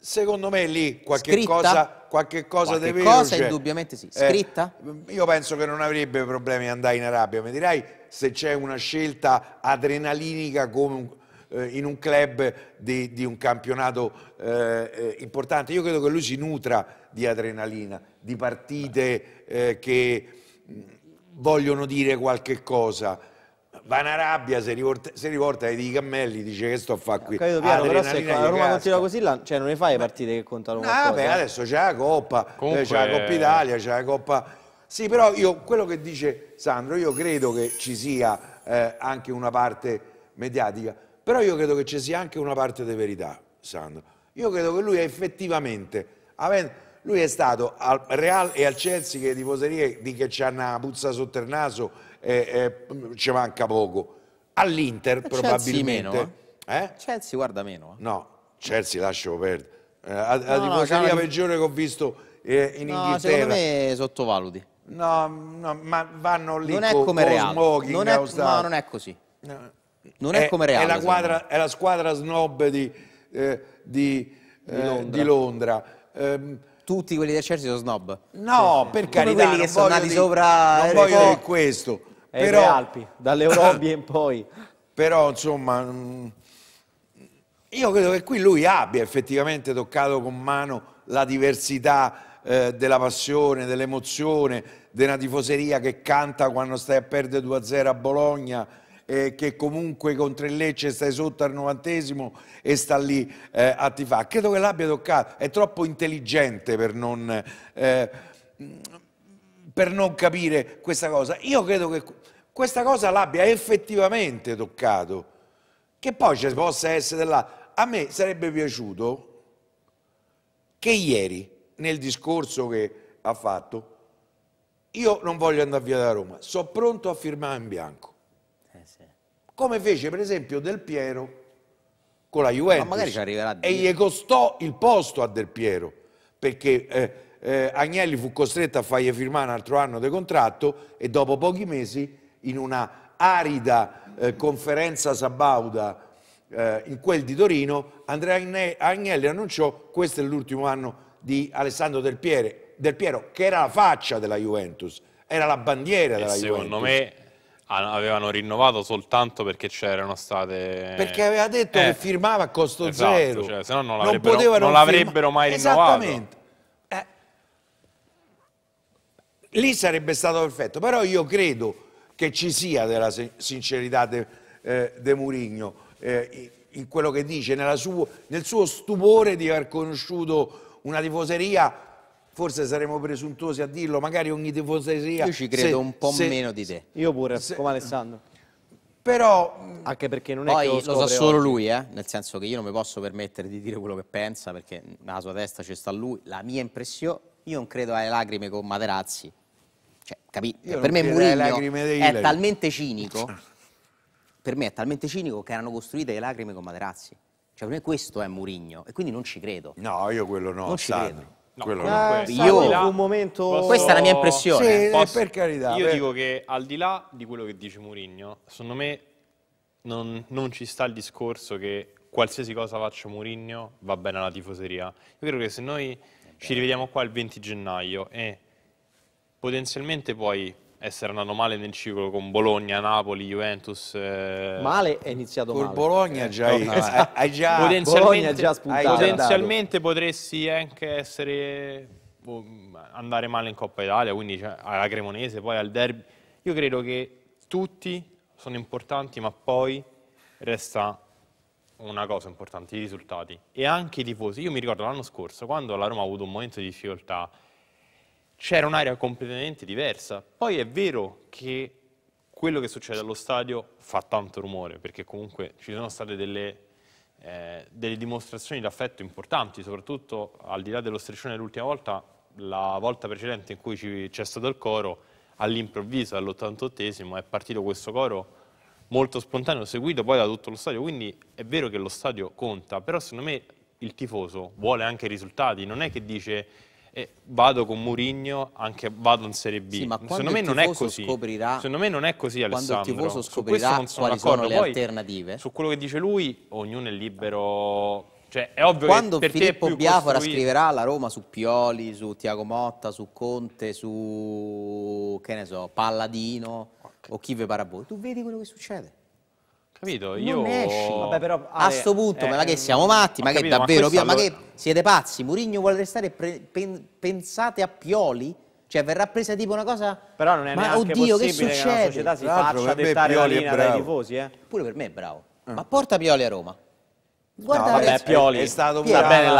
Secondo me lì qualche Scritta? cosa qualche cosa qualche di cosa cioè, indubbiamente sì, eh, scritta eh, io penso che non avrebbe problemi ad andare in Arabia mi dirai se c'è una scelta adrenalinica un, eh, in un club di, di un campionato eh, eh, importante io credo che lui si nutra di adrenalina di partite eh, che mm, vogliono dire qualche cosa Vanarabia si rivolta, si rivolta ai cammelli dice che sto a fare qui. Capito, Piero, però se la Roma casca. continua così, la, cioè non ne fai le partite che contano no, qualcosa. Vabbè, eh. adesso c'è la Coppa, Comunque... Eh, c'è la Coppa Italia, c'è la Coppa... Sì, però io, quello che dice Sandro, io credo che ci sia eh, anche una parte mediatica, però io credo che ci sia anche una parte di verità, Sandro. Io credo che lui è effettivamente... Avendo, lui è stato al Real e al Chelsea che tifoserie di che c'hanno una puzza sotto il naso eh, eh, ci manca poco. All'Inter probabilmente... Meno, eh? eh? Chelsea guarda meno. Eh. No, Chelsea lascio perdere. la eh, no, tifoseria no, peggiore che ho visto in no, Inghilterra. secondo me sottovaluti. No, no, ma vanno lì non è come Real. Non è, no, non è così. No. Non è, è, come Real. È la, è la squadra snob di, eh, di, di Londra. di Londra. Eh, Tutti quelli del Chelsea sono snob. No, per come carità. quelli che sono nati sopra... Non voglio dire questo e però, Alpi, dalle Eurobie in poi. Però insomma, mm, io credo che qui lui abbia effettivamente toccato con mano la diversità eh, della passione, dell'emozione, della tifoseria che canta quando stai a perdere 2-0 a Bologna eh, che comunque con tre Lecce stai sotto al novantesimo e sta lì eh, a tifare. Credo che l'abbia toccato, è troppo intelligente per non... Eh, per non capire questa cosa. Io credo che questa cosa l'abbia effettivamente toccato, che poi ci possa essere là. A me sarebbe piaciuto che ieri, nel discorso che ha fatto, io non voglio andare via da Roma, sono pronto a firmare in bianco. Eh sì. Come fece per esempio Del Piero con la Juventus. Ma magari ci arriverà. E gli costò il posto a Del Piero, perché... Eh, eh, Agnelli fu costretto a fargli firmare un altro anno di contratto e dopo pochi mesi in una arida eh, conferenza sabauda eh, in quel di Torino Andrea Agnelli annunciò questo è l'ultimo anno di Alessandro Del, Piere, Del Piero che era la faccia della Juventus era la bandiera e della secondo Juventus secondo me avevano rinnovato soltanto perché c'erano state perché aveva detto eh, che firmava a costo esatto, zero cioè, se no non l'avrebbero, mai rinnovato esattamente lì sarebbe stato perfetto, però io credo che ci sia della sincerità de, eh, de Murigno eh, in quello che dice, suo, nel suo stupore di aver conosciuto una tifoseria forse saremmo presuntuosi a dirlo, magari ogni tifoseria... Io ci credo se, un po' se, meno di te. Io pure, se, come Alessandro. Però... Anche perché non è che lo, lo sa solo oggi. lui, eh? nel senso che io non mi posso permettere di dire quello che pensa, perché nella sua testa ci sta lui, la mia impressione, io non credo alle lacrime con Materazzi, cioè, capì? Per me Murigno è talmente cinico, cioè. per me è talmente cinico che erano costruite le lacrime con Materazzi. Cioè, per me questo è Murigno e quindi non ci credo. No, io quello no, non ci Sandro. credo. No, quello eh, no. Io, un momento... Posso... Questa è la mia impressione. Sì, Posso... per carità. Io per... dico che al di là di quello che dice Murigno, secondo me non, non ci sta il discorso che qualsiasi cosa faccia Murigno va bene alla tifoseria. Io credo che se noi ci rivediamo qua il 20 gennaio e potenzialmente puoi essere andato male nel ciclo con Bologna, Napoli, Juventus. Eh... Male è iniziato Col male. Bologna già, eh, no, esatto. hai già, potenzialmente, già spuntato. Potenzialmente potresti anche essere, boh, andare male in Coppa Italia, quindi cioè, alla Cremonese, poi al derby. Io credo che tutti sono importanti, ma poi resta una cosa importante, i risultati. E anche i tifosi. Io mi ricordo l'anno scorso, quando la Roma ha avuto un momento di difficoltà c'era un'area completamente diversa. Poi è vero che quello che succede allo stadio fa tanto rumore, perché comunque ci sono state delle, eh, delle dimostrazioni d'affetto importanti, soprattutto al di là dello striscione dell'ultima volta, la volta precedente in cui c'è stato il coro, all'improvviso, all'88esimo, è partito questo coro molto spontaneo, seguito poi da tutto lo stadio, quindi è vero che lo stadio conta, però secondo me il tifoso vuole anche risultati, non è che dice e vado con Murigno, anche vado in Serie B. Sì, ma Secondo me non è così. Scoprirà, Secondo me non è così Alessandro. Quando il tifoso scoprirà non sono quali sono le Poi, alternative. Su quello che dice lui, ognuno è libero... Cioè, è ovvio Quando che Filippo Biafora costruire... scriverà alla Roma su Pioli, su Tiago Motta, su Conte, su che ne so, Palladino okay. o chi ve pare a voi, tu vedi quello che succede. Capito? Io... Vabbè, però, a questo punto, eh, ma che eh, siamo matti? Ma capito, che davvero? Ma, allora... ma, che siete pazzi? Murigno vuole restare pen pensate a Pioli? Cioè verrà presa tipo una cosa Però non è ma neanche oddio, possibile che, che una società si faccia dettare Pioli la linea dai tifosi, eh? Pure per me è bravo. Mm. Ma porta Pioli a Roma. Guarda no, vabbè, Pioli è, stato Piero. un bravo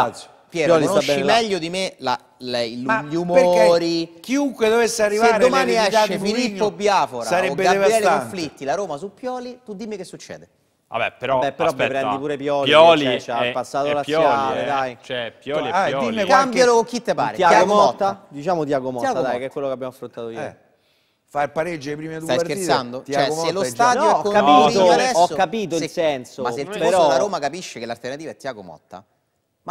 Piero, Pioli conosci meglio là. di me la, la, la, gli umori. Chiunque dovesse arrivare. Se domani esce Filippo Biafora sarebbe o Gabriele devastante. Conflitti, la Roma su Pioli, tu dimmi che succede. Vabbè, però, Vabbè, però prendi pure Pioli, Pioli cioè, cioè, è, il passato la eh, dai. Cioè, Pioli è ah, Pioli. Qualche... Cambialo con chi te pare. Tiago Motta? Diciamo Tiago Motta, Motta, dai, che è quello che abbiamo affrontato eh. ieri. Eh fa il pareggio le prime due Stai partite. Stai scherzando? Cioè, se lo stadio no, è ho capito, adesso, ho capito il senso. Ma se il tifoso però... della Roma capisce che l'alternativa è Tiago Motta,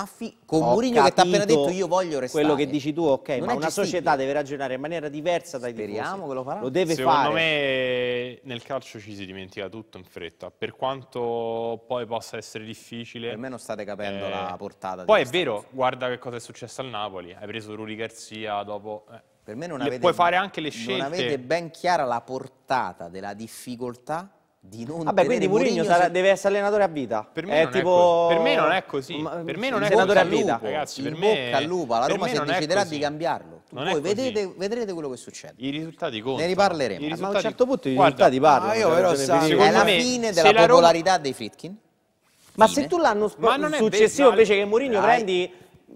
ma con ho Murigno che ti ha appena detto io voglio restare. Quello che dici tu, ok, non ma una società deve ragionare in maniera diversa dai Speriamo tifosi. che lo farà. Lo deve Secondo fare. Secondo me nel calcio ci si dimentica tutto in fretta, per quanto poi possa essere difficile. Per me non state capendo eh, la portata. Poi è vero, guarda che cosa è successo al Napoli, hai preso Ruri Garzia dopo... Eh. Per me non avete, puoi fare anche le scelte. Non avete ben chiara la portata della difficoltà di non Vabbè, quindi Mourinho se... deve essere allenatore a vita. Per me, è tipo... per me non è così. Ma... Per me non è allenatore a vita, lupo, ragazzi, per me... bocca al lupo, la Roma si deciderà di cambiarlo. Voi vedrete, vedrete, quello che succede. I risultati contano. Ne riparleremo. Ma a un certo punto i risultati parlano. Ma io però sa, è la fine della popolarità dei Fritkin. Ma se tu l'anno successivo invece che Mourinho prendi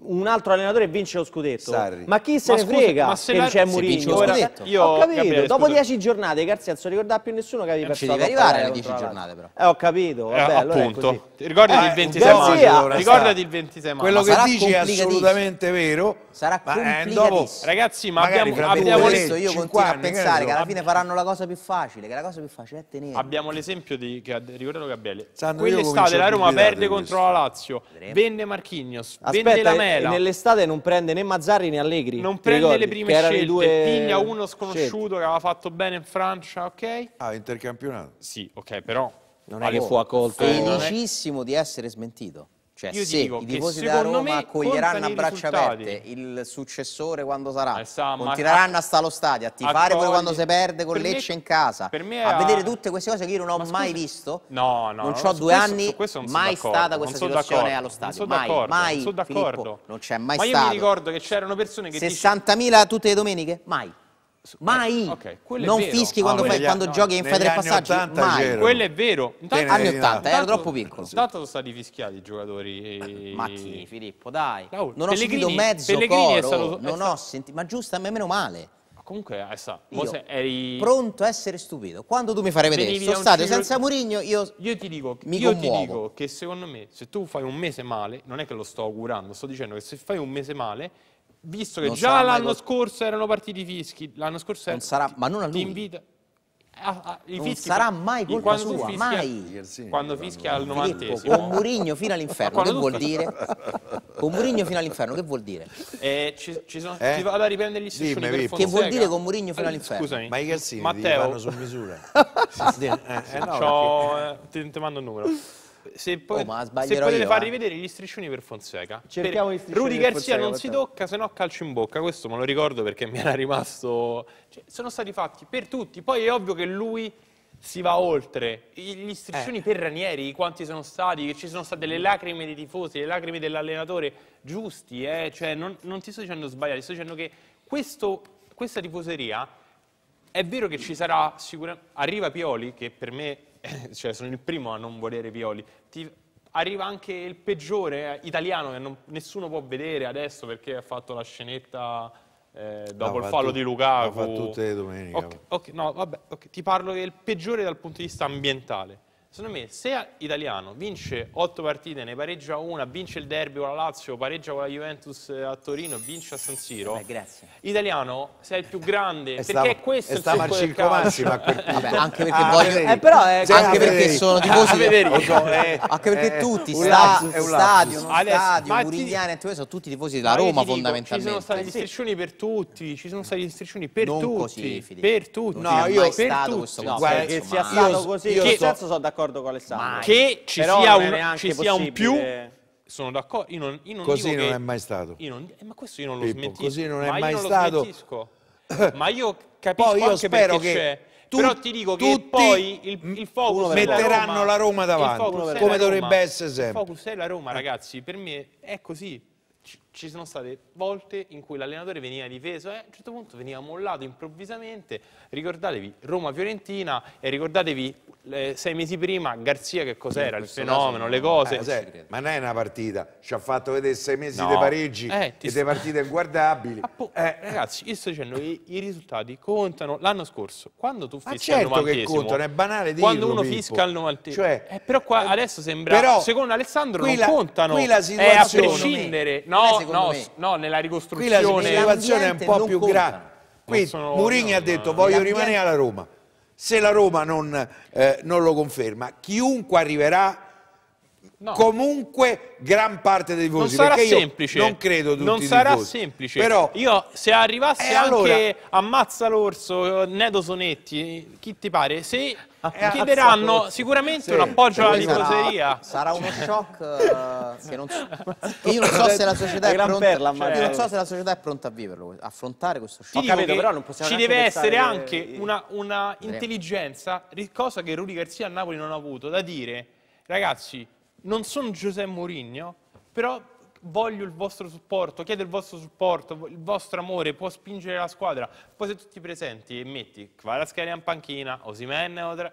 un altro allenatore vince lo scudetto. Sarri. Ma chi se ma ne frega ma se che c'è Murillo? io ho capito, Gabriele, dopo dieci giornate Garzia non si ricordava più nessuno che avevi perso. Ci devi arrivare alle dieci eh, giornate però. Eh, ho capito, eh, vabbè, eh, allora appunto. Ricordati eh, il 26 Garzia, maggio. Ricordati il 26 maggio. Quello che dici è assolutamente vero. Sarà eh, complicatissimo. Ragazzi, ma abbiamo, abbiamo questo io continuo a pensare che alla fine faranno la cosa più facile, che la cosa più facile è tenere. Abbiamo l'esempio di che ha ricordato Gabriele. Quell'estate la Roma perde contro la Lazio, Venne Marchignos, Venne la Lamela. Nell'estate non prende né Mazzarri né Allegri. Non prende ricordi? le prime che scelte. Due... Piglia uno sconosciuto scelte. che aveva fatto bene in Francia, ok? Ah, intercampionato. Sì, ok, però... Non è che fu accolto. Felicissimo di essere smentito. Cioè, Io se dico i tifosi della Roma accoglieranno a braccia aperte il successore quando sarà, Essa, continueranno a stare allo stadio, a tifare poi quando si perde con Lecce in casa, a vedere tutte queste cose che io non ho ma mai scusa, visto. No, no. Non ho due anni, non mai stata questa situazione allo stadio. Non mai, mai. Sono d'accordo. Non c'è mai ma stato. Ma io mi ricordo che c'erano persone che 60.000 tutte le domeniche? Mai. Mai! Eh, okay, non fischi quando, no, fai, gli, quando no, giochi in fai tre passaggi. mai! C'ero. Quello è vero. Intanto, anni 80, intanto, era troppo piccolo. Intanto sono stati fischiati i giocatori. Ma chi, Filippo, dai. No, non ho sentito mezzo Pellegrini coro. È stato, non stato... ho sentito, ma giusto, a me meno male. Ma comunque, eh, sa, eri... pronto a essere stupido. Quando tu mi farai vedere, sono stato certo- senza Murigno, io Io ti dico, io ti dico che secondo me, se tu fai un mese male, non è che lo sto augurando, sto dicendo che se fai un mese male visto che non già l'anno col... scorso erano partiti i fischi, l'anno scorso non sarà, ma non a lui. Invita, a, a, non fischi, sarà mai colpa sua, fischia, mai. Quando fischia al 90 Con Murigno fino all'inferno, che vuol dire? Con Murigno fino all'inferno, che vuol dire? Eh, ci, ci sono, eh? vado a riprendere gli striscioni Dimmi, Che vuol dire con Murigno fino all'inferno? Scusami. Ma i calzini Matteo. ti fanno su misura. Eh, eh, no, perché... Eh, ti, ti mando un numero se oh, poi, oh, se potete io, farvi eh. vedere gli striscioni per Fonseca. Cerchiamo per, gli striscioni Rudy Garzia non si tocca, se no calcio in bocca. Questo me lo ricordo perché mi era rimasto... Cioè, sono stati fatti per tutti. Poi è ovvio che lui si va oltre. Gli striscioni eh. per Ranieri, quanti sono stati, ci sono state le lacrime dei tifosi, le lacrime dell'allenatore, giusti, eh? cioè, non, non, ti sto dicendo sbagliati, sto dicendo che questo, questa tifoseria, è vero che ci sarà sicuramente, arriva Pioli, che per me cioè sono il primo a non volere Pioli. Ti arriva anche il peggiore eh, italiano che non, nessuno può vedere adesso perché ha fatto la scenetta eh, dopo no, il fallo tu, di Lukaku. Lo fa tutte le domeniche. Okay, okay, no, vabbè, okay. Ti parlo del peggiore dal punto di vista ambientale. Secondo me, se Italiano vince 8 partite, ne pareggia una, vince il derby con la Lazio, pareggia con la Juventus eh, a Torino, vince a San Siro. Beh, grazie. Italiano, sei il più grande, stavo, perché è questo è il succo del calcio. Vabbè, anche perché ah, voglio, eh, però è, anche perché sono tifosi anche perché tutti sta, stadio, stadio, non Adesso, sono tutti tifosi della Roma dico, fondamentalmente. Ci sono stati eh, striscioni sì. per tutti, ci sono stati striscioni per non tutti, così, per tutti. No, io per tutti. Guarda che sia stato così, io sono d'accordo d'accordo con Alessandro. Che ci Però sia, un, ci sia un più sono d'accordo. Io non, io non così non che, è mai stato. Non, eh, ma questo io non lo Pippo, smentisco. Così non è ma mai stato. ma io capisco poi io spero che c'è. Tu, Però ti dico che poi il, il focus metteranno Roma, la Roma davanti, come dovrebbe essere sempre. Il focus è la Roma, eh. ragazzi, per me è così ci sono state volte in cui l'allenatore veniva difeso e eh, a un certo punto veniva mollato improvvisamente. Ricordatevi Roma-Fiorentina e ricordatevi eh, sei mesi prima Garzia che cos'era, il fenomeno, le cose. Eh, cioè ma non è una partita, ci ha fatto vedere sei mesi no. dei pareggi eh, e delle partite inguardabili. Eh. Eh, ragazzi, io sto dicendo che i risultati contano. L'anno scorso, quando tu fischi certo al 90 che contano, è banale dirlo, Quando uno Pippo. fisca al 90 cioè, però qua adesso sembra, però, secondo Alessandro, non la, contano. Qui la situazione, È a prescindere, no? secondo no, me. No, nella ricostruzione. Qui la situazione è un po' più grave. Qui Mourinho no, ha detto no, voglio rimanere alla Roma. Se la Roma non, eh, non lo conferma, chiunque arriverà No. comunque gran parte dei voti. Non sarà semplice. Non credo tutti Non sarà voti. semplice. Però io se arrivasse eh, allora... anche Ammazza l'Orso, Nedo Sonetti, chi ti pare, se eh, chiederanno sicuramente sì. un appoggio alla tifoseria. Sarà uno cioè. shock io non so se la società è pronta, a viverlo, affrontare questo shock. Capito, però non possiamo ci deve essere anche di... una, una intelligenza, cosa che Rudy Garzia a Napoli non ha avuto, da dire, ragazzi, non sono Giuseppe Mourinho, però voglio il vostro supporto, chiedo il vostro supporto, il vostro amore, può spingere la squadra. Poi se tutti ti presenti e metti Kvaratskhelia in panchina, Osimen,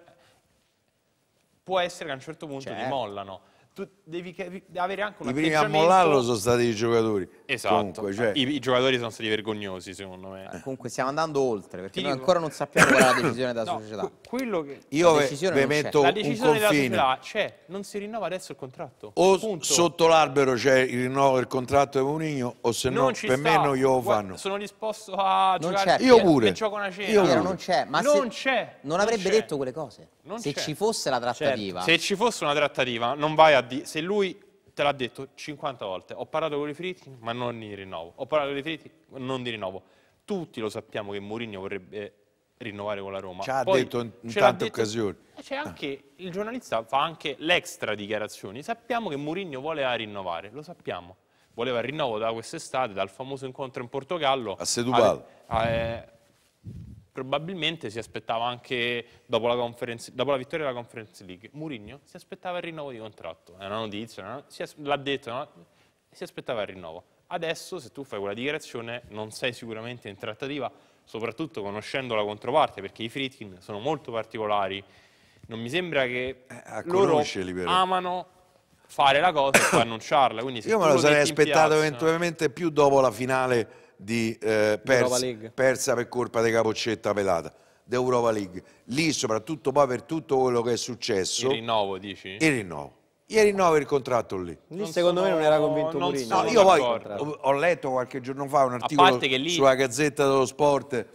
può essere che a un certo punto certo. ti mollano tu devi avere anche un I primi a mollarlo sono stati i giocatori. Esatto, Comunque, cioè... I, I, giocatori sono stati vergognosi secondo me. Eh, comunque stiamo andando oltre, perché noi ancora non sappiamo qual è la decisione della no, società. Quello che... Io ve metto La decisione della società c'è, non si rinnova adesso il contratto. O Punto. sotto l'albero c'è il rinnovo del contratto di Mourinho, o se no per me non glielo fanno. Sono disposto a non giocare io pure. che gioco una cena. Io pure. Non c'è, ma non, c'è, non avrebbe detto quelle cose. se ci fosse la trattativa. Certo. se ci fosse una trattativa non vai a a se lui te l'ha detto 50 volte, ho parlato con i fritti ma non di rinnovo, ho parlato con i fritti non di rinnovo, tutti lo sappiamo che Mourinho vorrebbe rinnovare con la Roma. Ci ha Poi, detto in tante detto, occasioni. C'è anche, il giornalista fa anche l'extra dichiarazioni, sappiamo che Mourinho voleva rinnovare, lo sappiamo. Voleva il rinnovo da quest'estate, dal famoso incontro in Portogallo. A Sedubal. A, a, eh, probabilmente si aspettava anche dopo la, dopo la vittoria della Conference League. Mourinho si aspettava il rinnovo di contratto, è una notizia, l'ha detto, no? si aspettava il rinnovo. Adesso se tu fai quella dichiarazione non sei sicuramente in trattativa, soprattutto conoscendo la controparte, perché i Fritkin sono molto particolari, non mi sembra che eh, eh loro amano fare la cosa e poi annunciarla. Io me lo sarei aspettato piazza... eventualmente più dopo la finale di, eh, persa, persa, per colpa di Capoccetta pelata d'Europa League lì soprattutto poi per tutto quello che è successo il rinnovo dici? il rinnovo Ieri rinnovo il contratto lì. lì secondo sono, me non era convinto non Murino. No, io poi ho, letto qualche giorno fa un articolo lì... sulla Gazzetta dello Sport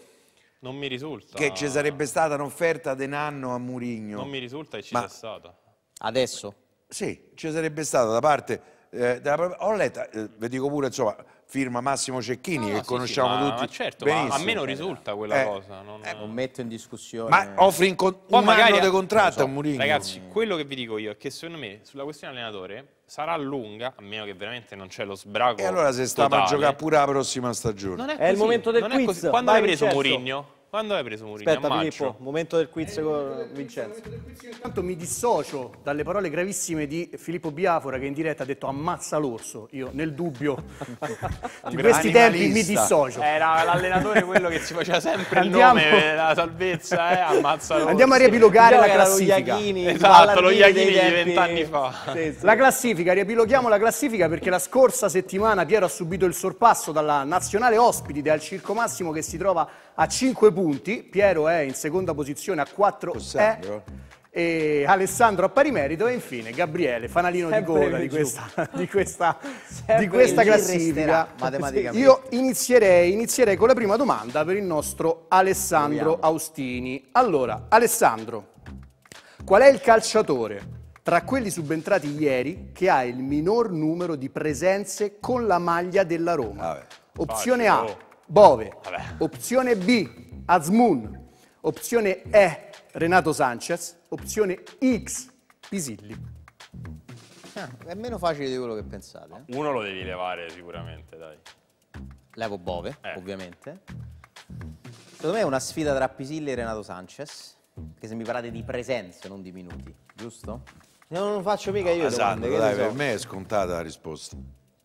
non mi risulta. Che ci sarebbe stata un'offerta denanno a Murigno. Non mi risulta che ci sia stata. Adesso? Sì, ci sarebbe stata da parte eh, della... Ho letto, eh, vi dico pure, insomma, firma Massimo Cecchini, no, che sì, conosciamo sì, tutti. Ma certo, benissimo. ma a me non risulta quella eh, cosa. Non, eh, eh non... metto in discussione. Ma offri in un anno di contratto so. a Murigno. Ragazzi, quello che vi dico io è che secondo me sulla questione allenatore sarà lunga, a meno che veramente non c'è lo sbraco. E allora se stava a giocare pure la prossima stagione. Non è, così, è il momento del non quiz. Quando Vai l'hai preso Mourinho? Quando hai preso Mourinho? Aspetta Filippo, momento del quiz con Vincenzo. Intanto mi dissocio dalle parole gravissime di Filippo Biafora che in diretta ha detto ammazza l'orso. Io nel dubbio di questi tempi mi dissocio. Era l'allenatore quello che ci faceva sempre Andiamo. il nome, eh, la salvezza, eh, ammazza l'orso. Andiamo a riepilogare la classifica. Lo Iachini, esatto, lo Iachini di vent'anni fa. Sì, sì. La classifica, riepiloghiamo la classifica perché la scorsa settimana Piero ha subito il sorpasso dalla nazionale ospiti del Circo Massimo che si trova a 5 punti, Piero è in seconda posizione a 4 Alessandro. E Alessandro a pari merito e infine Gabriele, fanalino Sempre di coda di questa, di questa, di questa classifica. Io inizierei, inizierei con la prima domanda per il nostro Alessandro Proviamo. Austini. Allora, Alessandro, qual è il calciatore tra quelli subentrati ieri che ha il minor numero di presenze con la maglia della Roma? Ah, Opzione A, Bove. Vabbè. Opzione B, Azmun. Opzione E, Renato Sanchez. Opzione X, Pisilli. Ah, è meno facile di quello che pensate. Eh? Uno lo devi levare sicuramente, dai. Levo Bove, eh. ovviamente. Secondo me è una sfida tra Pisilli e Renato Sanchez. Perché se mi parlate di presenze, non di minuti, giusto? Non lo faccio mica no, io. Esatto, domande, dai, so? per me è scontata la risposta.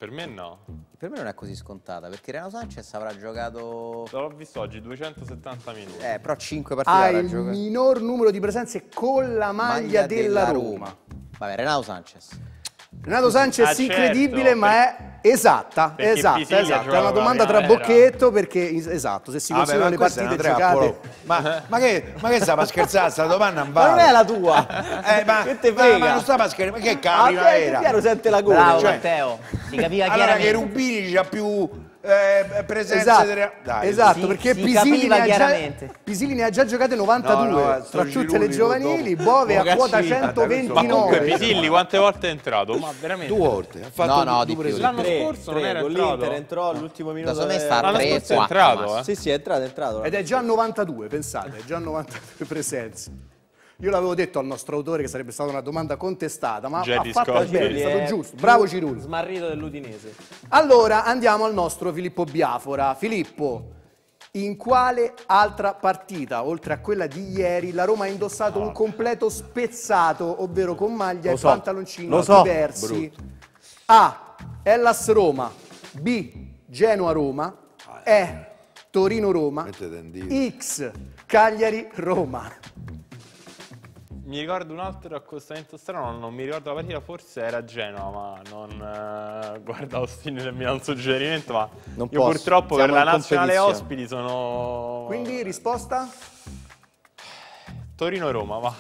Per me no. Per me non è così scontata, perché Renato Sanchez avrà giocato... L'ho visto oggi, 270 minuti. Eh, però 5 partite ha avrà il giocato. minor numero di presenze con la maglia, maglia della, della Roma. Roma. Vabbè, Renato Sanchez. Renato Sanchez, ah, incredibile, per... ma è Esatta, esatta, esatta. È una domanda tra bocchetto perché esatto, se si ah, considerano ah, le partite Andrea, giocate. Ma, ma, che, ma che sta per Sta domanda non vale. Ma non è la tua. Eh, ma, che te frega? Ma, ma non sta per scherzare, ma che cavolo ah, era? chiaro sente la gola. Bravo cioè, Matteo. Si capiva allora, che Rubini c'ha più eh, presenze esatto, delle... Dai, esatto perché Pisilli ne, già, Pisilli ne, ha già, giocate 92 no, no, tra tutte le giovanili dopo. Bove Buon a quota 129 comunque Pisilli quante volte è entrato? ma veramente due volte ha fatto no, no, due, due l'anno scorso tre, non l'Inter entrò all'ultimo minuto l'anno scorso è entrato eh. sì sì è entrato ed è già 92 pensate è già 92 presenze io l'avevo detto al nostro autore che sarebbe stata una domanda contestata, ma Jedi ha fatto Scott. bene, è stato giusto. Bravo Cirulli. Smarrito dell'Udinese. Allora andiamo al nostro Filippo Biafora. Filippo, in quale altra partita, oltre a quella di ieri, la Roma ha indossato no. un ah. completo spezzato, ovvero con maglia Lo e so. pantaloncini so. diversi? Brutto. A. Hellas Roma. B. Genoa Roma. Ah, E. Torino Roma. X. Cagliari Roma mi ricordo un altro accostamento strano, non mi ricordo la partita, forse era Genova, ma non eh, guarda Ostini mi dà un suggerimento, ma non io posso. purtroppo Siamo per la nazionale ospiti sono... Quindi risposta? Torino-Roma, va.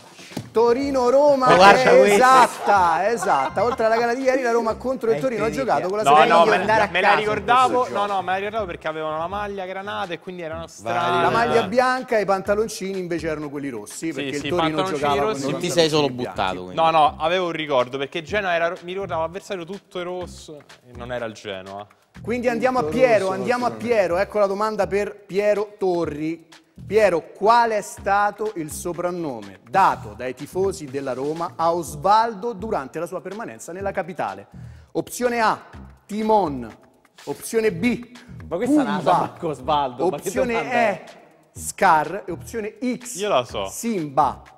Torino-Roma oh, esatta, esatta. Oltre alla gara di ieri, la Roma contro il Torino ha giocato con la no, no, di andare a me la ricordavo, no, no, me la ricordavo perché avevano la maglia granata e quindi erano strani. La maglia bianca e i pantaloncini invece erano quelli rossi perché sì, il Torino giocava rossi, con Non ti sei solo buttato, quindi. No, no, avevo un ricordo perché Genoa era mi ricordavo avversario tutto rosso e non era il Genoa. Quindi andiamo a Piero, andiamo a Piero, ecco la domanda per Piero Torri. Piero, qual è stato il soprannome dato dai tifosi della Roma a Osvaldo durante la sua permanenza nella capitale? Opzione A, Timon. Opzione B, Ma questa Pumba. è una Marco Osvaldo. Opzione E, Scar. E opzione X, Io la so. Simba.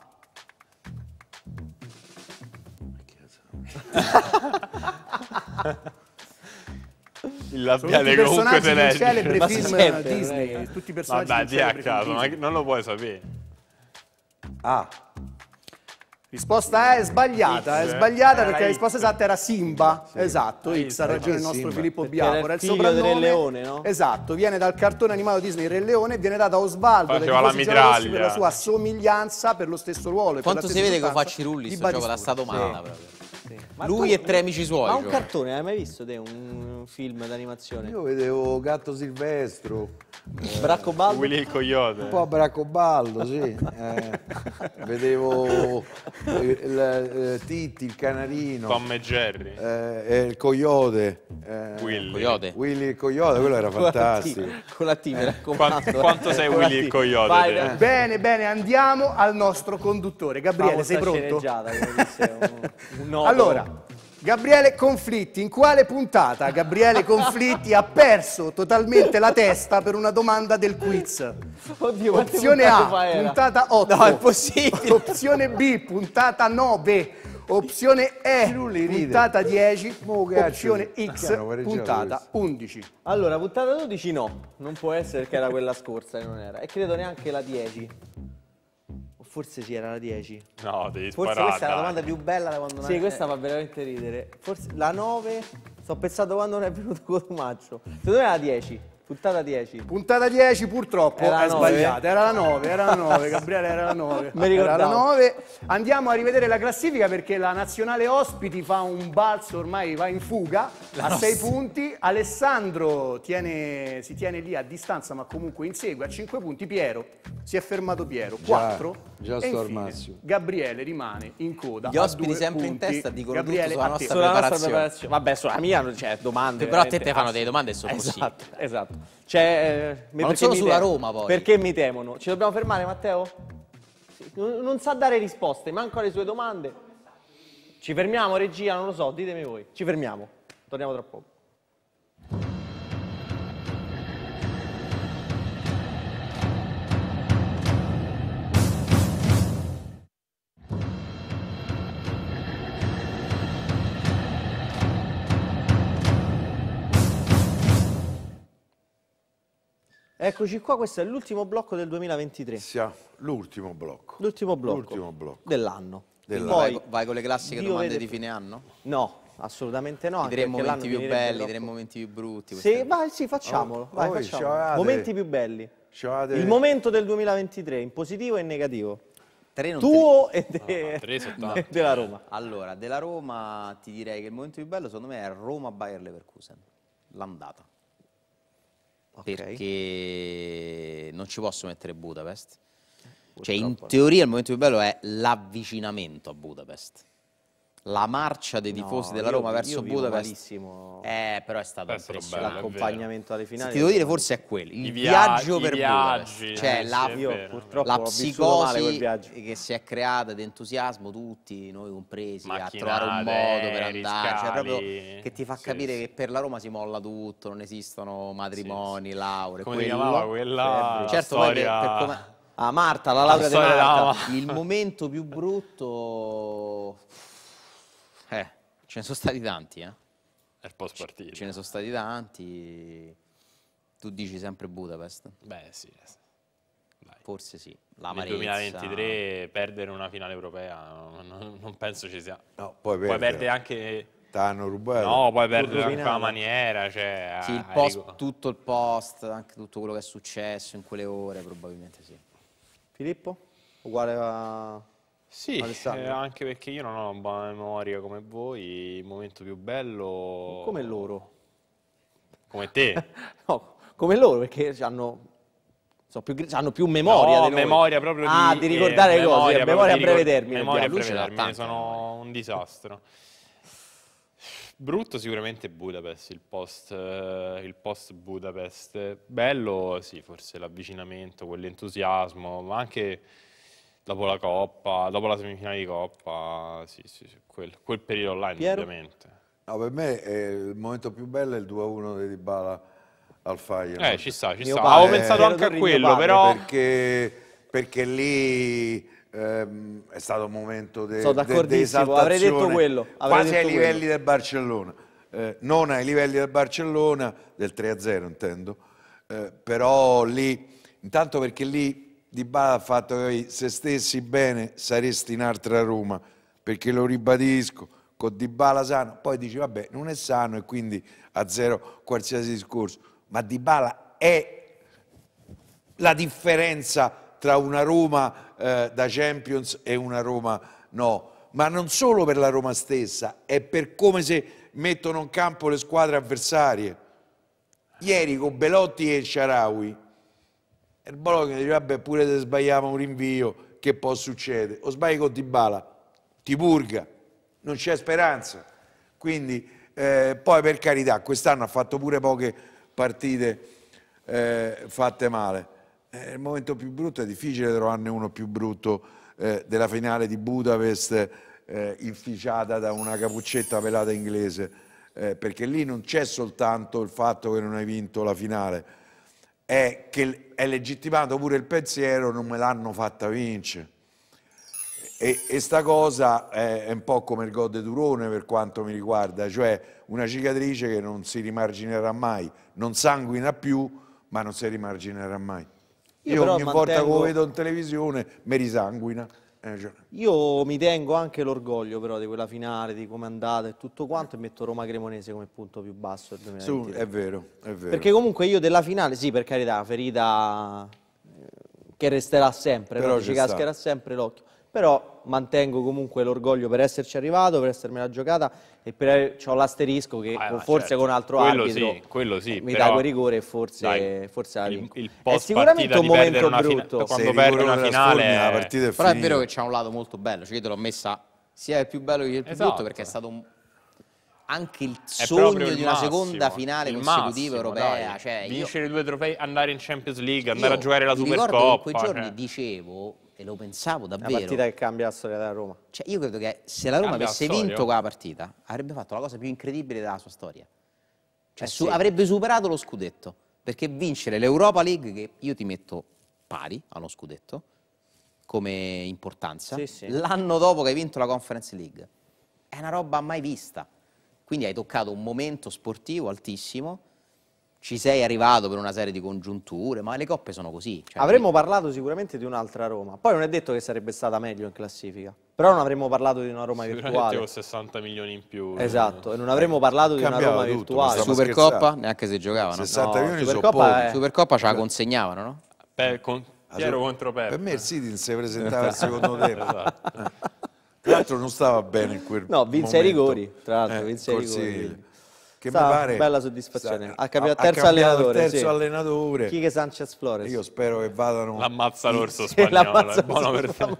il labiale comunque se Il celebre ma film sempre, Disney, eh. tutti i personaggi Vabbè, di a caso, ma non lo puoi sapere. Ah. Risposta è sbagliata, è sbagliata eh, perché la risposta esatta era Simba. Sì. Esatto, X, X ha ragione il nostro Simba. Filippo Biafora. Il, il soprannome del Leone, no? Esatto, viene dal cartone animato Disney Re Leone e viene dato a Osvaldo Faceva la mitraglia per la sua somiglianza per lo stesso ruolo. Quanto si vede che lo fa Cirulli, gioco la stato umana sì. proprio. Ma Lui tu... e tre amici suoi. Ma un cioè. cartone, hai mai visto te un, film d'animazione? Io vedevo Gatto Silvestro. Bracco Baldo. Willy il Coyote. Un po' Bracco Baldo, sì. Eh, vedevo il, eh, il, eh, Titti, il Canarino. Tom e Jerry. Eh, il Coyote. Eh, Willy. Coyote. Willy il Coyote, quello era fantastico. Con la T, mi raccomando. Quanto, quanto sei Willy il Coyote? Vai, bene, bene, andiamo al nostro conduttore. Gabriele, sei pronto? Un, un allora, Gabriele Conflitti, in quale puntata Gabriele Conflitti ha perso totalmente la testa per una domanda del quiz? Oddio, Opzione A, puntata 8. No, è possibile. Opzione B, puntata 9. Opzione E, puntata 10. Opzione X, puntata 11. Allora, puntata 12 no, non può essere che era quella scorsa e non era. E credo neanche la 10. Forse sì, era la 10. No, devi Forse sparare. Forse questa è la domanda più bella da quando nasce. Sì, questa fa veramente ridere. Forse la 9. Sto pensando quando non è venuto Cotumaccio. Secondo me è la 10. Puntata 10. Puntata 10 purtroppo era è sbagliata, era la 9, era la 9, Gabriele era la 9. era la 9. Andiamo a rivedere la classifica perché la nazionale ospiti fa un balzo, ormai va in fuga, la a 6 punti. Alessandro tiene, si tiene lì a distanza ma comunque insegue a 5 punti. Piero, si è fermato Piero, 4. Già, già sto al Gabriele rimane in coda. Gli ospiti sempre punti. in testa dicono Gabriele, tutto sulla nostra, preparazione. nostra preparazione. Vabbè, sulla mia, cioè, domande. Però a te te fanno delle domande e sono esatto, possibili. Esatto. Cioè, eh, Ma non solo sulla temo. Roma poi. Perché mi temono? Ci dobbiamo fermare Matteo? Non, non sa dare risposte, manco alle sue domande. Ci fermiamo regia, non lo so, ditemi voi. Ci fermiamo. Torniamo tra poco. Eccoci qua, questo è l'ultimo blocco del 2023. Siamo l'ultimo blocco. L'ultimo blocco, blocco. dell'anno. Dell Poi vai con le classiche Dio domande vede... di fine anno? No, assolutamente no. I tre momenti più belli, i momenti più brutti. Sì, vai, sì, facciamolo. Oh, vai, oh, facciamolo. Momenti più belli. Il momento del 2023, in positivo e in negativo. Tre non Tuo te... e de... ah, tre della Roma. Allora, della Roma ti direi che il momento più bello secondo me è Roma-Bayer Leverkusen. L'andata okay. perché non ci posso mettere Budapest. Purtroppo. Eh, cioè, in teoria il momento più bello è l'avvicinamento a Budapest la marcia dei tifosi no, della Roma io, verso io Budapest. Malissimo. Eh, però è stato è bello, L'accompagnamento alle finali. Sì, ti devo dire, forse è quello. Il viaggio per viaggi, Budapest. Cioè, eh, la, sì, io, purtroppo la psicosi che si è creata d'entusiasmo, tutti, noi compresi, Macchinate, a trovare un modo per andarci. Cioè, proprio che ti fa sì, capire che per la Roma si molla tutto, non esistono matrimoni, lauree. Come quello, chiamava quella Certo, storia... per, per come... Ah, Marta, la laurea la di Marta. Il momento più brutto... Ce ne sono stati tanti, eh? il post partita. Ce ne sono stati tanti. Tu dici sempre Budapest? Beh, sì. Eh, Dai. Forse sì. L'amarezza. Nel 2023 perdere una finale europea non, non penso ci sia. No, puoi perdere. Puoi perdere anche... T'hanno rubato. No, puoi perdere anche la maniera. Cioè, sì, il post, tutto il post, anche tutto quello che è successo in quelle ore, probabilmente sì. Filippo? Uguale a... Sì, eh, anche perché io non ho una buona memoria come voi, il momento più bello... Come loro. Come te. no, come loro, perché hanno, so, più, hanno più memoria no, memoria proprio ah, di... Eh, ricordare eh, le cose, memoria, memoria a breve termine. Memoria a breve termine, sono un disastro. Brutto sicuramente Budapest, il post, eh, il post, Budapest. Bello, sì, forse l'avvicinamento, quell'entusiasmo, ma anche dopo la Coppa, dopo la semifinale di Coppa, sì, sì, sì quel, quel, periodo là Piero? ovviamente. No, per me è il momento più bello è il 2-1 di Dybala al Fire. Eh, ci sta, ci sta. Avevo pensato anche a quello, padre, però... Perché, perché lì ehm, è stato un momento di de, de esaltazione. Avrei detto quello. Avrei quasi detto ai livelli quello. del Barcellona. Eh, non ai livelli del Barcellona, del 3-0 intendo, eh, però lì, intanto perché lì di Bala ha fatto che se stessi bene saresti in altra Roma, perché lo ribadisco, con Di Bala sano, poi dici vabbè non è sano e quindi a zero qualsiasi discorso, ma Di Bala è la differenza tra una Roma eh, da Champions e una Roma no, ma non solo per la Roma stessa, è per come se mettono in campo le squadre avversarie. Ieri con Belotti e Sharawi e il Bologna dice, vabbè, pure se sbagliamo un rinvio, che può succedere? O sbagli con Dybala, ti purga, non c'è speranza. Quindi, eh, poi per carità, quest'anno ha fatto pure poche partite eh, fatte male. Eh, il momento più brutto è difficile trovarne uno più brutto eh, della finale di Budapest eh, inficiata da una capuccetta pelata inglese, eh, perché lì non c'è soltanto il fatto che non hai vinto la finale, è che è legittimato pure il pensiero non me l'hanno fatta vincere. E, e sta cosa è, è un po' come il gode di Durone per quanto mi riguarda, cioè una cicatrice che non si rimarginerà mai, non sanguina più, ma non si rimarginerà mai. Io, Io ogni mantengo... volta che lo vedo in televisione mi risanguina. Eh, io mi tengo anche l'orgoglio però di quella finale, di come è andata e tutto quanto e metto Roma-Cremonese come punto più basso del 2020. Su, è vero, è vero. Perché comunque io della finale, sì per carità, ferita eh, che resterà sempre, però no? ci cascherà sempre l'occhio però mantengo comunque l'orgoglio per esserci arrivato, per essermela giocata e per ho l'asterisco che ah, forse certo. con altro quello arbitro sì, quello sì, mi dà quel rigore e forse, dai, forse il, il è sicuramente un momento brutto quando Se perde una finale sfornia, la è però è vero che c'è un lato molto bello cioè io te l'ho messa sia il più bello che il più esatto. brutto perché è esatto. stato un, anche il sogno il di una massimo, seconda finale consecutiva massimo, europea. Cioè, Vincere io... due trofei, andare in Champions League, andare a giocare la Supercoppa. Ricordo Coppa, in quei cioè. giorni cioè. dicevo, e lo pensavo davvero. Una partita che cambia la storia della Roma. Cioè, io credo che se la Roma cambia avesse la vinto quella partita, avrebbe fatto la cosa più incredibile della sua storia. Cioè, eh sì. avrebbe superato lo scudetto. Perché vincere l'Europa League, che io ti metto pari allo scudetto, come importanza, sì, sì. l'anno dopo che hai vinto la Conference League, è una roba mai vista. Quindi hai toccato un momento sportivo altissimo ci sei arrivato per una serie di congiunture, ma le coppe sono così. Cioè avremmo quindi... parlato sicuramente di un'altra Roma, poi non è detto che sarebbe stata meglio in classifica, però non avremmo parlato di una Roma virtuale. con 60 milioni in più. Eh. Esatto, ehm. e non avremmo parlato Cambiava di una Roma tutto, virtuale. Supercoppa neanche se giocavano. 60 no, milioni Supercoppa, è... Supercoppa ce la consegnavano, no? Beh, con... Piero contro Peppe. Per me il Sidin si presentava al secondo tempo. esatto. Tra l'altro non stava bene in quel No, vinse i rigori, tra l'altro, eh, vinse i rigori che Sa, mi pare... bella soddisfazione. Sa, ha cambiato terzo, ha cambiato allenatore, terzo sì. allenatore. Chiche Sanchez Flores. Io spero che vadano... L'ammazza l'orso spagnolo, è buono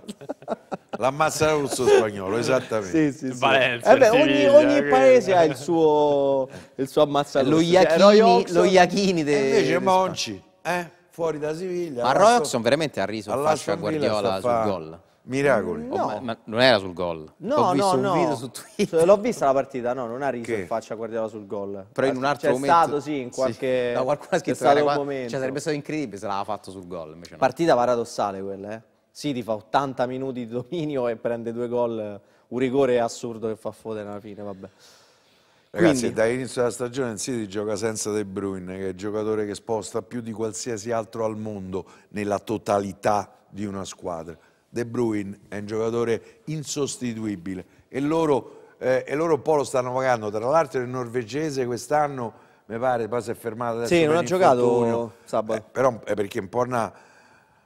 L'ammazza l'orso spagnolo, esattamente. Sì, sì, sì. Valencia, eh beh, ogni, ogni paese ha il suo, il suo ammazza l'orso. Lo Iachini, lo Iachini de... invece Monci, eh? fuori da Siviglia. Ma Roy Oxon veramente ha riso in faccia a Guardiola sul gol. Miracoli. Mm, no. Oh, ma, ma, non era sul gol. No, L'ho visto no, un no. su Twitter. Cioè, l'ho vista la partita, no, non ha riso che? in faccia Guardiola sul gol. Però in un altro cioè, momento. C'è stato, sì, in qualche. Sì. No, qualcuno ha scritto stato un momento. Cioè, sarebbe stato incredibile se l'aveva fatto sul gol. No. Partita paradossale quella, eh. Sì, ti fa 80 minuti di dominio e prende due gol. Un rigore assurdo che fa Foden alla fine, vabbè. Ragazzi, Quindi... dall'inizio della stagione il City gioca senza De Bruyne, che è il giocatore che sposta più di qualsiasi altro al mondo nella totalità di una squadra. De Bruyne è un giocatore insostituibile e loro, eh, e loro un po' lo stanno pagando. Tra l'altro il norvegese quest'anno, mi pare, poi si è fermato adesso Sì, non ha giocato sabato. Eh, però è perché un po' una,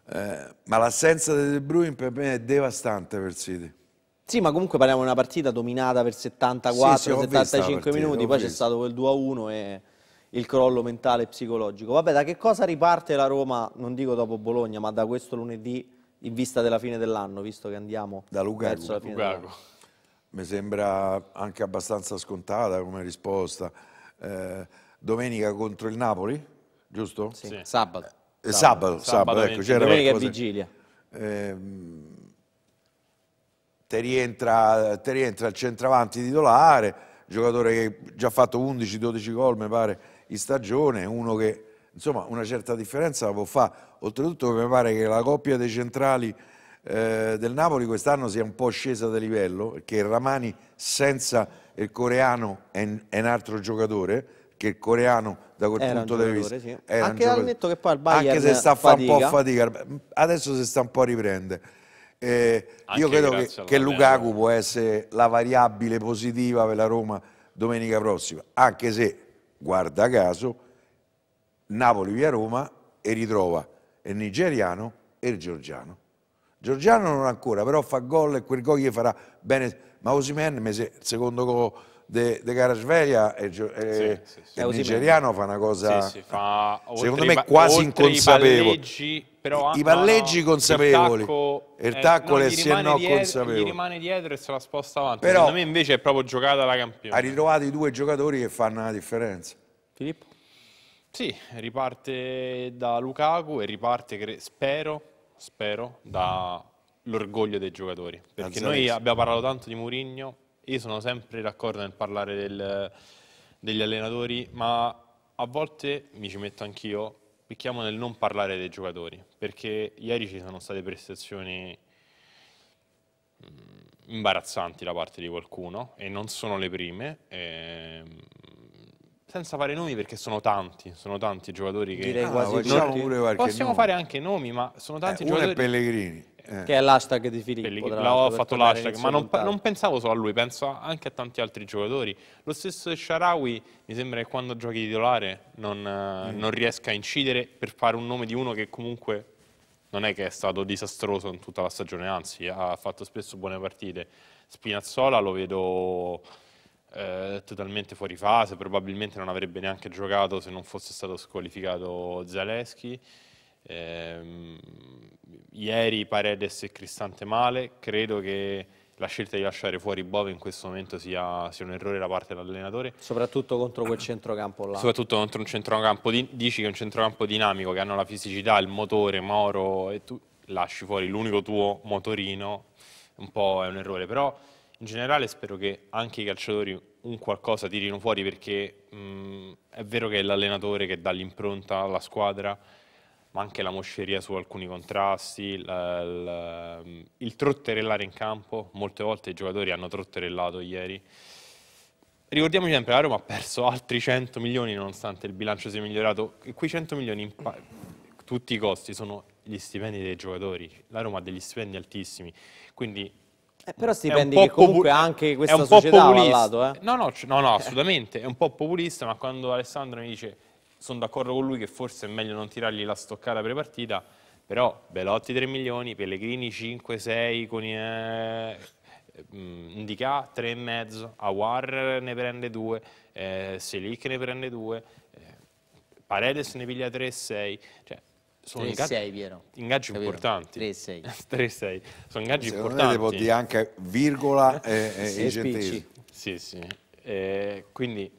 eh, ma l'assenza di De Bruyne per me è devastante per City. Sì, ma comunque parliamo di una partita dominata per 74-75 sì, sì, minuti, poi c'è stato quel 2-1 e il crollo mentale e psicologico. Vabbè, da che cosa riparte la Roma, non dico dopo Bologna, ma da questo lunedì in vista della fine dell'anno, visto che andiamo da Lukaku. verso la fine dell'anno? Mi sembra anche abbastanza scontata come risposta. Eh, domenica contro il Napoli, giusto? Sì. sì. Sabato. Eh, sabato. sabato. Sabato, ecco, c'era Domenica qualcosa. e vigilia. Eh, te, rientra, te rientra il centravanti titolare, giocatore che ha già fatto 11-12 gol, mi pare, in stagione, uno che insomma una certa differenza la può fare. Oltretutto mi pare che la coppia dei centrali eh, del Napoli quest'anno sia un po' scesa di livello, perché Ramani senza il coreano è, un, è un altro giocatore, che il coreano da quel era punto di vista sì. anche dal netto che poi al Bayern anche se sta a fare un po' fatica adesso si sta un po' a riprendere eh, io credo che, che Lukaku può essere la variabile positiva per la Roma domenica prossima anche se guarda caso Napoli via Roma e ritrova il nigeriano e il georgiano. Giorgiano non ancora, però fa gol e quel gol gli farà bene. Ma Osimen, secondo gol de, de Carasveglia e, e, sì, sì, sì. il nigeriano fa una cosa fa, secondo me quasi inconsapevole i palleggi, però, I palleggi no, consapevoli il tacco, il eh, tacco eh, se no dietro, consapevole gli rimane dietro e se la sposta avanti però, secondo me invece è proprio giocata la campione ha ritrovato i due giocatori che fanno la differenza Filippo sì, riparte da Lukaku e riparte, spero, spero dall'orgoglio dei giocatori. Perché noi abbiamo parlato tanto di Mourinho, io sono sempre d'accordo nel parlare del, degli allenatori, ma a volte mi ci metto anch'io, picchiamo nel non parlare dei giocatori, perché ieri ci sono state prestazioni mm, imbarazzanti da parte di qualcuno e non sono le prime. E ehm, senza fare nomi perché sono tanti, sono tanti giocatori che Direi ah, quasi ah, diciamo pure possiamo nome. fare anche nomi, ma sono tanti eh, giocatori. Uno è Pellegrini. Eh, eh. Che è l'hashtag di Filippo. Pellegrini, l'ho fatto l'hashtag, ma non, non, pensavo solo a lui, penso anche a tanti altri giocatori. Lo stesso Sharawi mi sembra che quando giochi titolare non, eh, mm. non riesca a incidere per fare un nome di uno che comunque non è che è stato disastroso in tutta la stagione, anzi ha fatto spesso buone partite. Spinazzola lo vedo eh, totalmente fuori fase, probabilmente non avrebbe neanche giocato se non fosse stato squalificato Zaleschi. Eh, ieri Paredes e Cristante male, credo che la scelta di lasciare fuori Bove in questo momento sia, sia un errore da parte dell'allenatore. Soprattutto contro quel centrocampo là. Soprattutto contro un centrocampo, di, dici che è un centrocampo dinamico, che hanno la fisicità, il motore, Moro e tu lasci fuori l'unico tuo motorino, un po' è un errore, però in generale spero che anche i calciatori un qualcosa tirino fuori perché mh, mm, è vero che è l'allenatore che dà l'impronta alla squadra, ma anche la mosceria su alcuni contrasti, la, la, mm, il trotterellare in campo, molte volte i giocatori hanno trotterellato ieri. Ricordiamoci sempre, la Roma ha perso altri 100 milioni nonostante il bilancio sia migliorato, e quei 100 milioni tutti i costi sono gli stipendi dei giocatori, la Roma ha degli stipendi altissimi, quindi eh, però stipendi che comunque anche questa è un po società lato, eh? no, no, no, no, eh. assolutamente, è un po' populista, ma quando Alessandro mi dice sono d'accordo con lui che forse è meglio non tirargli la stoccata prepartita, però Belotti 3 milioni, Pellegrini 5, 6, con eh, Indica 3,5, Awar ne prende 2, eh, Selic ne prende 2, eh, Paredes ne piglia 3,6, cioè sono 3, ingaggi, 6, Piero. ingaggi Capito? importanti 3-6 sono ingaggi Secondo importanti devo dire anche virgola e, e sì, sì sì eh, quindi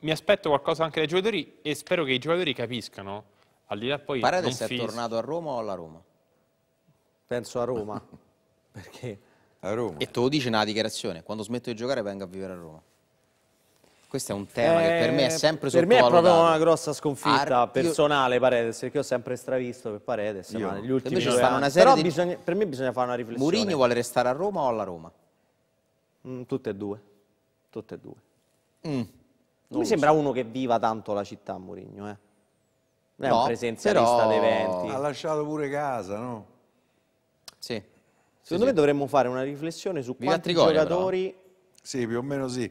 mi aspetto qualcosa anche dai giocatori e spero che i giocatori capiscano al di là poi Paredes è tornato a Roma o alla Roma? penso a Roma perché a Roma e te lo dice nella dichiarazione quando smetto di giocare vengo a vivere a Roma questo è un tema eh, che per me è eh, sempre sottovalutato. Per me è proprio una grossa sconfitta Ar personale io... Paredes, perché io ho sempre stravisto per Paredes, io. ma negli ultimi due anni. Però di... bisogna, per me bisogna fare una riflessione. Mourinho vuole restare a Roma o alla Roma? Mm, tutte e due. Tutte e due. Mm. Non mi sembra so. uno che viva tanto la città Mourinho, eh. Non è no, un presenzialista però... dei Ha lasciato pure casa, no? Sì. Secondo sì, me sì. dovremmo fare una riflessione su Viva quanti Trigoria, giocatori... Però. Sì, più o meno sì.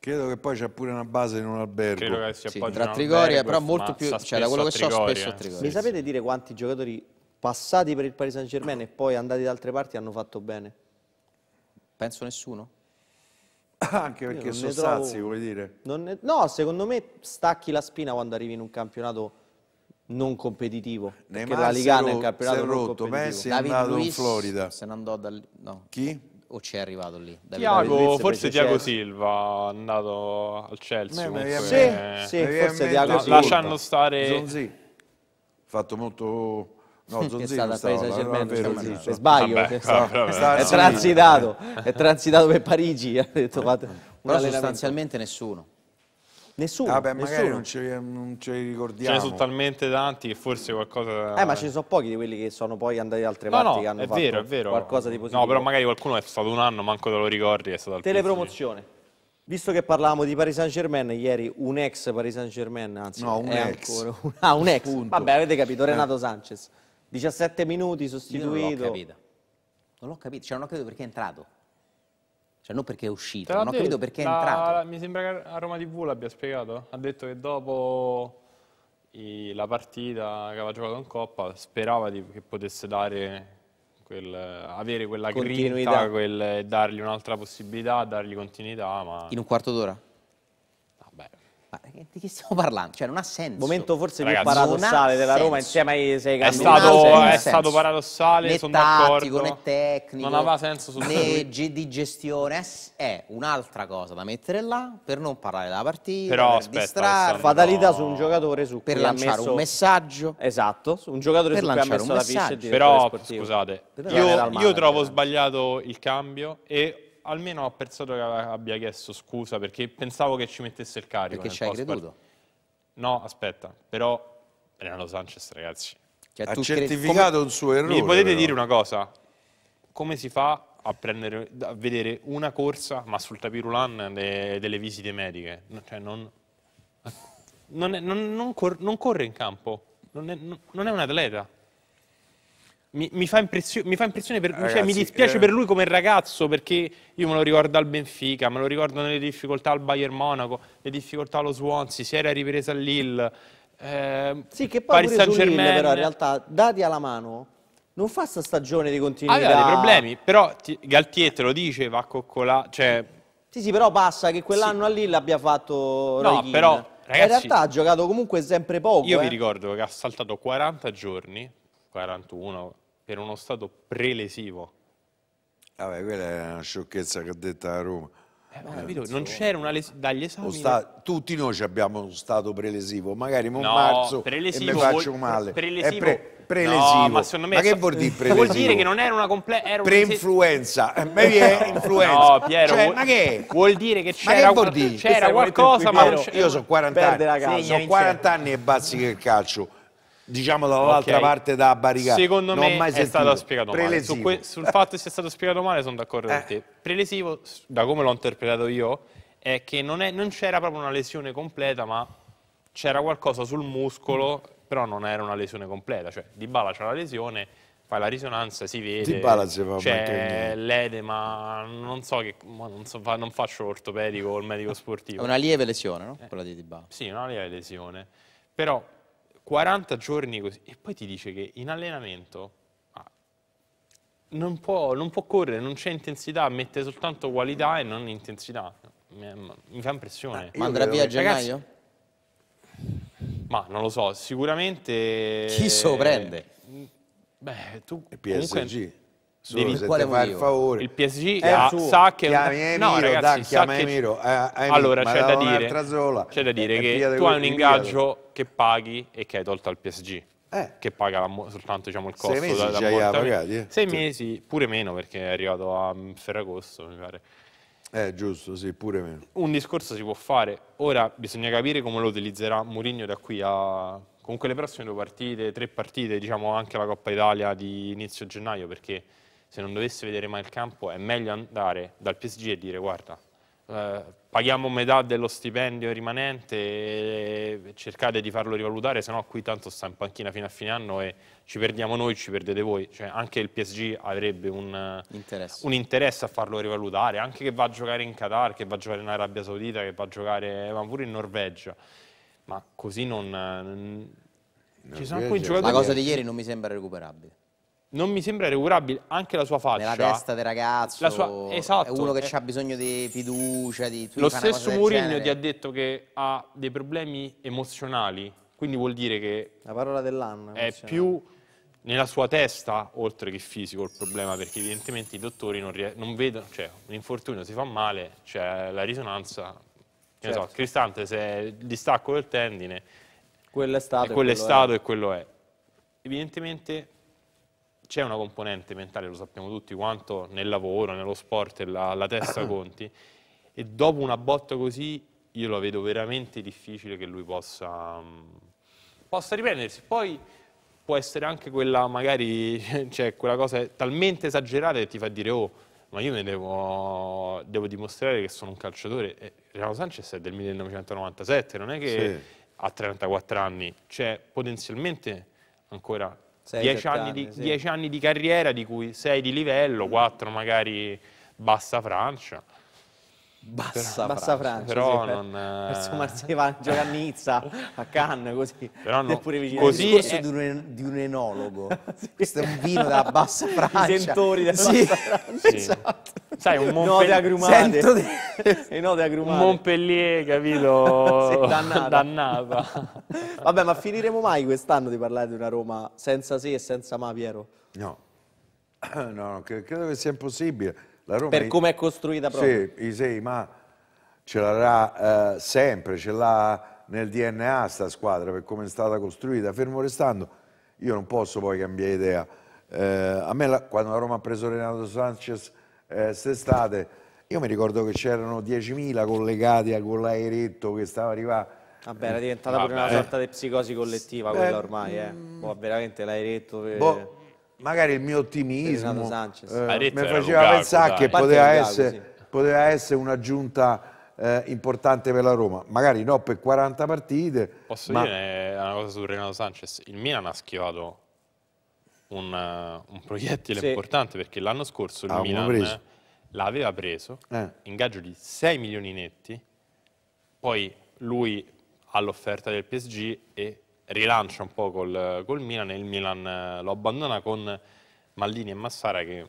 Credo che poi c'è pure una base in un albergo. Credo che sia sì, tra Trigoria, però molto più... Cioè, da quello che so, spesso a eh. Trigoria. Mi sapete dire quanti giocatori passati per il Paris Saint Germain e poi andati da altre parti hanno fatto bene? Penso nessuno. Anche perché sono trovo... sazi, vuoi dire? Ne... No, secondo me stacchi la spina quando arrivi in un campionato non competitivo. Neymar perché la Ligana è un campionato rotto, non rotto, competitivo. Messi è andato in Florida. Se ne andò dal... No. Chi? o ci è arrivato lì? Tiago, forse Tiago Silva è andato al Chelsea. Beh, sì, sì, forse Tiago Silva. Lasciano stare... Zonzi, fatto molto... No, Zonzi è stata presa Germano, se sbaglio, Vabbè, è, stato, è, transitato, è transitato per Parigi, ha detto, fate, sostanzialmente nessuno. Nessuno. Vabbè, ah magari non ce, non ce, li ricordiamo. Ce ne sono talmente tanti che forse qualcosa. Eh, ma ce ne sono pochi di quelli che sono poi andati da altre no, parti no, che hanno è fatto vero, è vero. qualcosa di positivo. No, però magari qualcuno è stato un anno, manco te lo ricordi. È stato al Telepromozione. Principio. Visto che parlavamo di Paris Saint Germain, ieri un ex Paris Saint Germain, anzi, no, un ex. Ancora, ah, un ex. Punto. Vabbè, avete capito, eh. Renato Sanchez. 17 minuti sostituito. Io non l'ho capito. Non l'ho capito, cioè non ho capito perché è entrato. Cioè non perché è uscito, non ho capito perché è la, entrato. La, mi sembra che a Roma TV l'abbia spiegato. Ha detto che dopo i, la partita che aveva giocato in Coppa sperava di, che potesse dare Quel, avere quella continuità. grinta, quel, dargli un'altra possibilità, dargli continuità. Ma... In un quarto d'ora? Ma di chi stiamo parlando? Cioè, non ha senso. Momento forse Ragazzi, più paradossale della senso. Roma insieme ai sei campionati. È, stato, è stato paradossale, né sono d'accordo. né tecnico, non aveva senso né di gestione. È un'altra cosa da mettere là per non parlare della partita, Però, per aspetta, distrarre. Fatalità no. su un giocatore su per lanciare messo... un messaggio. Esatto, su un giocatore per su cui ha messo la fiche Però, scusate, io, io trovo sbagliato il cambio e almeno ho apprezzato che abbia chiesto scusa perché pensavo che ci mettesse il carico. Perché ci hai creduto? No, aspetta, però Renato Sanchez, ragazzi. Cioè, ha certificato come... un suo errore. Mi potete però. dire una cosa? Come si fa a, prendere, a vedere una corsa, ma sul tapirulan le, delle visite mediche? Cioè, non, non, è, non, non cor, corre in campo, non è, è un atleta mi, mi, fa, impressio, mi fa, impressione, per, Ragazzi, cioè, mi dispiace eh... per lui come ragazzo perché io me lo ricordo al Benfica, me lo ricordo nelle difficoltà al Bayern Monaco, le difficoltà allo Swansea, si era ripresa all'Ill, eh, sì, che poi Paris Saint Germain. però in realtà, dati alla mano, non fa sta stagione di continuità. Aveva dei problemi, però ti, Galtier te lo dice, va a coccolà, cioè... Sì, sì, però passa che quell'anno sì. a Lille abbia fatto No, Ray però... Ragazzi, in realtà ha giocato comunque sempre poco. Io eh. vi ricordo che ha saltato 40 giorni, 41, per uno stato prelesivo. Vabbè, quella è una sciocchezza che ha detto a Roma. Eh, ma, capito, eh, non c'era una lesione dagli esami. Sta... Tutti noi abbiamo uno stato prelesivo, magari un no, marzo prelesivo, e mi faccio male. Prelesivo. È pre prelesivo. No, ma, me... ma, che vuol dire prelesivo? Eh, vuol dire che non era una completa... preinfluenza. Eh, influenza A influenza. No, Piero. Cioè, vuol... Ma che? Vuol dire che c'era qual... qualcosa, ma non c'era. Io sono 40 Perde anni. Sono 40 anni e bazzico il calcio diciamo dall'altra okay. parte da barricata. Secondo non me mai è stato spiegato Prelesivo. male. Su sul fatto che sia stato spiegato male sono d'accordo eh. con te. Prelesivo, da come l'ho interpretato io, è che non, c'era proprio una lesione completa, ma c'era qualcosa sul muscolo, mm. però non era una lesione completa. Cioè, Di Bala c'è la lesione, fai la risonanza, si vede. Di Bala si va C'è cioè, l'edema, non so che... Non, so, non, faccio l'ortopedico o il medico sportivo. È una lieve lesione, no? Eh. Quella di Di Bala. Sì, una lieve lesione. Però 40 giorni così, e poi ti dice che in allenamento ah, non, può, non può, correre, non c'è intensità, mette soltanto qualità e non intensità. Mi, mi fa impressione. Ma andrà via a gennaio? ma non lo so, sicuramente... Chi sorprende? Beh, tu... E PSG. Comunque, Solo devi, se il favore. Il PSG eh, ha, suo. sa che... Emiro, no, ragazzi, eh, da, sa che... Emiro, eh, Emiro, allora, c'è da, dire, zola, c'è da dire che tu hai un ingaggio che paghi e che hai tolto al PSG. Eh. Che paga la, soltanto diciamo, il costo. Sei mesi da, da già pagati, eh. Sei sì. mesi, pure meno, perché è arrivato a Ferragosto, mi pare. Eh, giusto, sì, pure meno. Un discorso si può fare. Ora bisogna capire come lo utilizzerà Mourinho da qui a... Comunque le prossime due partite, tre partite, diciamo anche la Coppa Italia di inizio gennaio, perché se non dovesse vedere mai il campo, è meglio andare dal PSG e dire guarda, eh, paghiamo metà dello stipendio rimanente e cercate di farlo rivalutare, se no qui tanto sta in panchina fino a fine anno e ci perdiamo noi, ci perdete voi. Cioè, anche il PSG avrebbe un interesse. un interesse. a farlo rivalutare, anche che va a giocare in Qatar, che va a giocare in Arabia Saudita, che va a giocare ma pure in Norvegia. Ma così non... non eh, ci sono quei giocatori... La cosa di ieri non mi sembra recuperabile non mi sembra recuperabile anche la sua faccia. Nella testa del ragazzo. Sua, esatto. È uno che eh. ha bisogno di fiducia, di Lo stesso Mourinho ti ha detto che ha dei problemi emozionali, quindi vuol dire che... La parola dell'anno. È più nella sua testa, oltre che fisico, il problema, perché evidentemente i dottori non, non vedono, cioè un infortunio si fa male, c'è cioè, la risonanza, certo. so, Cristante se è il distacco del tendine, quello è stato, e quello, quello è. è. Evidentemente c'è una componente mentale, lo sappiamo tutti quanto, nel lavoro, nello sport, la, la testa conti, e dopo una botta così io lo vedo veramente difficile che lui possa, mm, possa riprendersi. Poi può essere anche quella, magari, cioè, quella cosa talmente esagerata che ti fa dire oh, ma io devo, devo, dimostrare che sono un calciatore. Renato Sanchez è del 1997, non è che sì. a 34 anni, cioè potenzialmente ancora 10 anni, sì. anni, di carriera, di cui 6 di livello, 4 magari bassa Francia. Bassa, Bassa Francia, Francia però sì, non... Verso Marseille, gioca a Nizza, a Cannes, così. Però no, Eppure così è... di, un, di un enologo. sì. Questo è un vino della Bassa Francia. I sentori della sì. Bassa Francia. Sì. Esatto. Sai, un Montpellier... Note e note agrumate. Un Montpellier, capito? sì, dannata. dannata. Vabbè, ma finiremo mai quest'anno di parlare di una Roma senza sì e senza ma, Piero? No. No, credo che sia impossibile per come è costruita proprio. Sì, Isei, ce l'avrà eh, sempre, ce l'ha nel DNA sta squadra per come è stata costruita, fermo restando, io non posso poi cambiare idea. Eh, a me la, quando la Roma ha preso Renato Sanchez quest'estate, eh, io mi ricordo che c'erano 10.000 collegati a quell'aeretto che stava arrivando. Vabbè, era diventata Vabbè. pure una sorta di psicosi collettiva quella eh, ormai, eh. Mm. Boh, veramente l'aeretto... Che... Boh magari il mio ottimismo eh, mi faceva pensare che poteva essere, sì. poteva essere un'aggiunta eh, importante per la Roma. Magari no per 40 partite. Posso ma... dire una cosa su Renato Sanchez? Il Milan ha schivato un, eh, un proiettile sì. importante perché l'anno scorso il ah, Milan l'aveva preso, eh. ingaggio di 6 milioni netti, poi lui all'offerta del PSG e rilancia un po' col, col Milan e il Milan eh, lo abbandona con Mallini e Massara che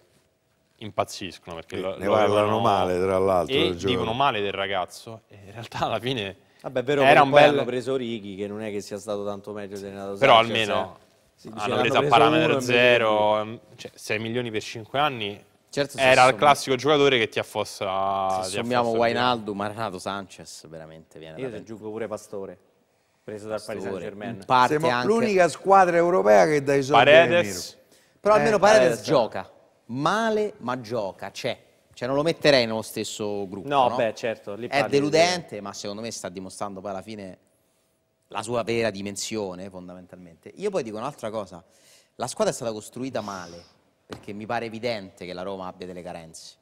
impazziscono perché eh, lo, ne parlano male tra l'altro e dicono male del ragazzo e in realtà alla fine Vabbè, vero, era un bel... hanno preso Righi che non è che sia stato tanto meglio di Renato Però Sanchez, almeno eh. se... hanno, hanno preso a parametro zero, mm, cioè 6 milioni per 5 anni Certo, era il classico giocatore che ti affossa. Se ti sommiamo Wainaldo, ma Renato Sanchez veramente viene. Io aggiungo pure Pastore preso dal Paris Saint-Germain. Siamo anche... l'unica squadra europea che dà i soldi Paredes. Però almeno eh, Paredes, Paredes gioca. Male, ma gioca, c'è. Cioè non lo metterei nello stesso gruppo. No, no? beh, certo. È deludente, di... ma secondo me sta dimostrando poi alla fine la sua vera dimensione, fondamentalmente. Io poi dico un'altra cosa. La squadra è stata costruita male, perché mi pare evidente che la Roma abbia delle carenze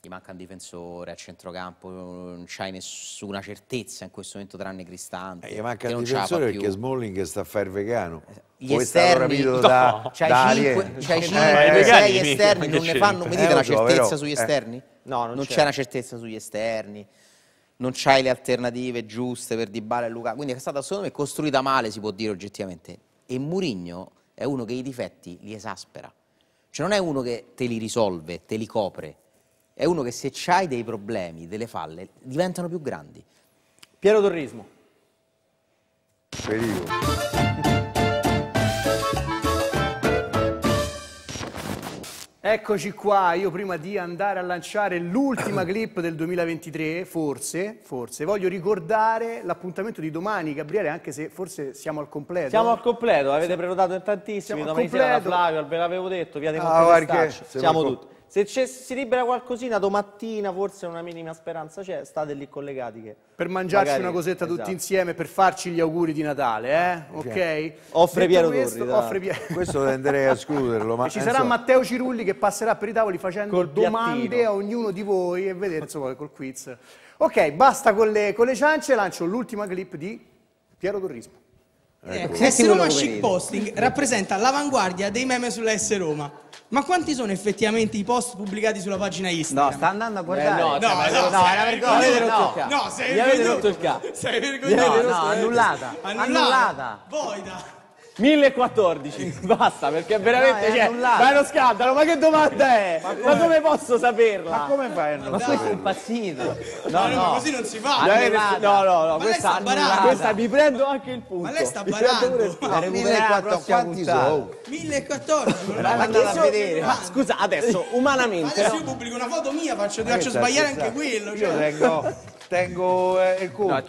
gli manca un difensore, a centrocampo non c'hai nessuna certezza in questo momento tranne Cristante. Eh, gli manca un difensore perché Smalling sta a fare il vegano. Eh, gli Poi esterni, no, da, c'hai da 5, c'hai 5 eh, 6 eh, eh, esterni, non ne fanno, mi dite eh, una certezza però, sugli esterni? Eh. No, non, non c'è una certezza sugli esterni. Non c'hai le alternative giuste per Di Bale e Luca, quindi è stata secondo me costruita male, si può dire oggettivamente. E Murigno è uno che i difetti li esaspera. Cioè non è uno che te li risolve, te li copre è uno che se c'hai dei problemi, delle falle, diventano più grandi. Piero Torrismo. Perivo. Eccoci qua, io prima di andare a lanciare l'ultima clip del 2023, forse, forse, voglio ricordare l'appuntamento di domani, Gabriele, anche se forse siamo al completo. Siamo al eh? completo, avete prenotato in tantissimi, siamo domani completo. sera da Flavio, ve l'avevo detto, via dei ah, Siamo tutti. Se si libera qualcosina domattina, forse una minima speranza c'è, state lì collegati. Che per mangiarci magari, una cosetta esatto. tutti insieme, per farci gli auguri di Natale, eh? Ok? Offre Detto Piero questo, Torri. Offre Piero. Questo tenderei a escluderlo. Ma, ci sarà Matteo Cirulli che passerà per i tavoli facendo col domande piattino. a ognuno di voi e vedere, insomma, col quiz. Ok, basta con le, con le ciance, lancio l'ultima clip di Piero Torrismo. Eh, ecco. Eh, S Roma Chic Posting rappresenta l'avanguardia dei meme sulla S Roma. Ma quanti sono effettivamente i post pubblicati sulla pagina Instagram? No, sta andando a guardare. Eh, cioè, no, no, no, no, no, no, era vergogna. No, no, sei vergognato. No, sei vergognato. No, no, annullata. Annullata. Voida. 1014, basta perché veramente no, cioè, ma è uno scandalo, ma che domanda è? Ma come, ma come posso saperla? Ma come fai a non Ma questo è impazzito. No, no, no, così non si fa. Annulata. No, no, no, ma questa, questa mi prendo anche il punto. Ma lei sta barando. Ma 1014 sono? 1014. Ma, vedere. ma scusa, adesso umanamente. Adesso io pubblico una foto mia, faccio, faccio sbagliare anche quello, cioè. Io tengo tengo eh, il culo. No,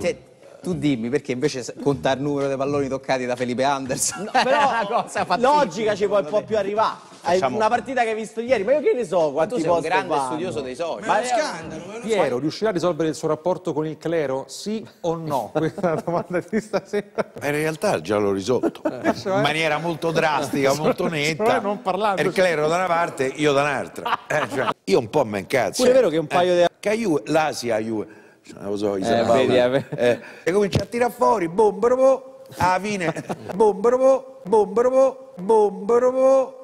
tu dimmi perché invece conta il numero dei palloni toccati da Felipe Anderson no, però è una cosa fatica, Logica ci può un po' più arrivare. Facciamo... Una partita che hai visto ieri, ma io che ne so quanti tu sei un grande vanno. studioso dei soldi. Ma, ma è scandalo. Piero, riuscirà a risolvere il suo rapporto con il clero? Sì o no? Questa è la domanda di stasera. Ma in realtà già l'ho risolto. Eh, cioè, eh. In maniera molto drastica, cioè, molto cioè, netta. non parlando. Il clero da una parte, io da un'altra. Eh, cioè, io un po' mi incazzo. Pure è vero che un paio eh. di... l'Asia Juve non lo so, i eh, vedi, eh. eh. E comincia a tirare fuori, bombero, bo, fine, bombero, bo, bombero, bo, bombero,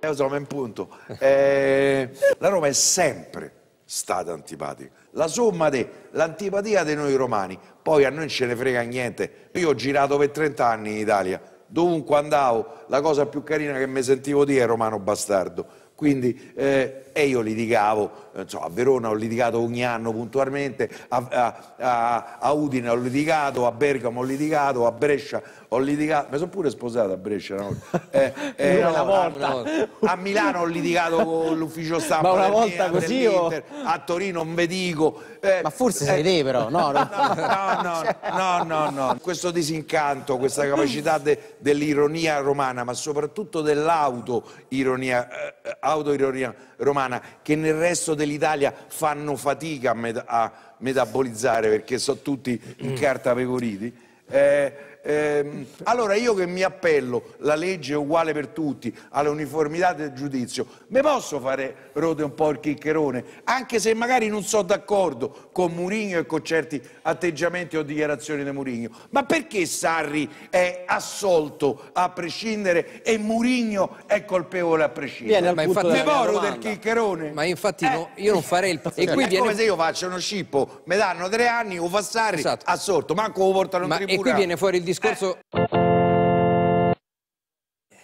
E lo so, ma in punto. Eh, la Roma è sempre stata antipatica. La somma dell'antipatia di noi romani, poi a noi ce ne frega niente. Io ho girato per 30 anni in Italia, dovunque andavo, la cosa più carina che mi sentivo dire è romano bastardo. Quindi eh, e io litigavo, eh, insomma, a Verona ho litigato ogni anno puntualmente, a, a, a, Udine ho litigato, a Bergamo ho litigato, a Brescia ho litigato, mi sono pure sposato a Brescia no? eh, eh, no, volta. A, a, Milano ho litigato con l'ufficio stampa Ma una volta così o... a Torino non ve dico. Eh, Ma forse eh, sei te però, no? No, no, no, no, no, no. questo disincanto, questa capacità de, dell'ironia romana, ma soprattutto dell'auto-ironia eh, eh romana, italiana che nel resto dell'Italia fanno fatica a, met a metabolizzare perché sono tutti incartapecoriti. Eh, ehm, allora io che mi appello, la legge è uguale per tutti, alla uniformità del giudizio, mi posso fare rode un po' il chiccherone, anche se magari non sono d'accordo con Murigno e con certi atteggiamenti o dichiarazioni di Murigno, ma perché Sarri è assolto a prescindere e Murigno è colpevole a prescindere? Viene al mi può rode chiccherone? Ma infatti eh, no, io non farei il... E qui è viene... come se io faccio uno scippo, mi danno tre anni, lo fa Sarri, esatto. assolto, manco lo portano in ma tribunale. E qui viene fuori il discorso discorso... Eh,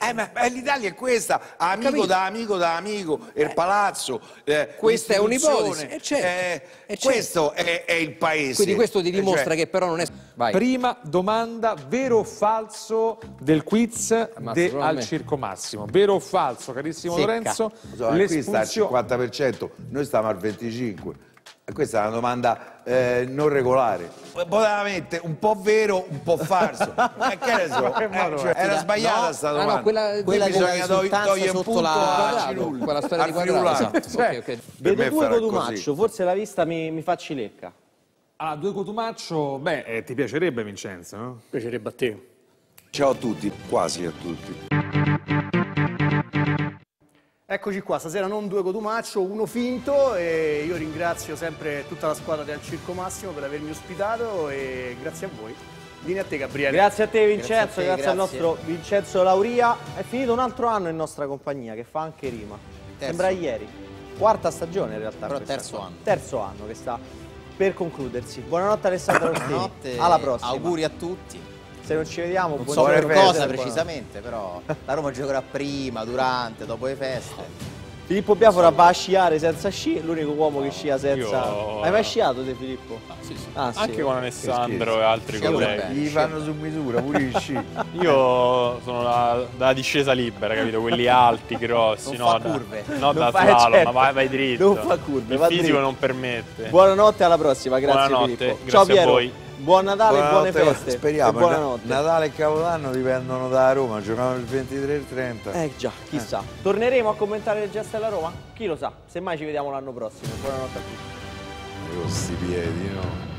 eh ma l'Italia è questa, amico Capito? da amico da amico, il eh, palazzo. Eh, questa è un'ipotesi. Eh, certo, eh, eh certo. questo è, è, il paese. Quindi questo ti eh, dimostra cioè. che però non è. Vai. Prima domanda, vero o falso del quiz de al Circo Massimo? Vero o falso, carissimo Secca. Lorenzo? Insomma, qui sta al 50%, noi stiamo al 25%. Questa è una domanda eh, non regolare. Veramente, un po' vero, un po' falso. eh, che ne so, eh, cioè, era sbagliata questa ah, no, domanda. No, quella, quella bisogna togliere un punto la... Quella, quella storia di quadrato. Esatto. Cioè, okay, okay. Vedo due Cotumaccio, forse la vista mi, mi fa cilecca. Ah, due Cotumaccio, beh, eh, ti piacerebbe Vincenzo, no? Piacerebbe a te. Ciao a tutti, quasi a tutti. Eccoci qua, stasera non due Codumaccio, uno finto e io ringrazio sempre tutta la squadra del Circo Massimo per avermi ospitato e grazie a voi. Vieni a te Gabriele. Grazie a te Vincenzo, grazie, te, grazie, al nostro Vincenzo Lauria. È finito un altro anno in nostra compagnia che fa anche rima. Terzo. Sembra ieri. Quarta stagione in realtà. Però terzo anno. Terzo anno che sta per concludersi. Buonanotte Alessandro Rostini. Buonanotte. Alla prossima. Auguri a tutti se non ci vediamo non so per cosa precisamente però la Roma giocherà prima, durante, dopo le feste Filippo Biafora va a sciare senza sci, l'unico uomo che ah, scia senza... Io... Hai mai sciato te Filippo? Ah, sì, sì. Ah, sì. Anche con Alessandro e altri sì, colleghi. Gli fanno su misura, pure gli sci. Io sono la, la, discesa libera, capito? Quelli alti, grossi, non no, da, curve. No, non da slalom, certo. ma vai, vai, dritto. Non fa curve, Il fisico dritto. non permette. Buonanotte, alla prossima, grazie Buonanotte, Filippo. grazie Ciao, a voi. Buon Natale buonanotte, e buone feste. Speriamo. E buonanotte. Natale e Capodanno dipendono da Roma, giocano il 23 e il 30. Eh già, chissà. Eh. Torneremo a commentare le gesta della Roma? Chi lo sa? Semmai ci vediamo l'anno prossimo. Buonanotte a tutti. Io sti piedi, no?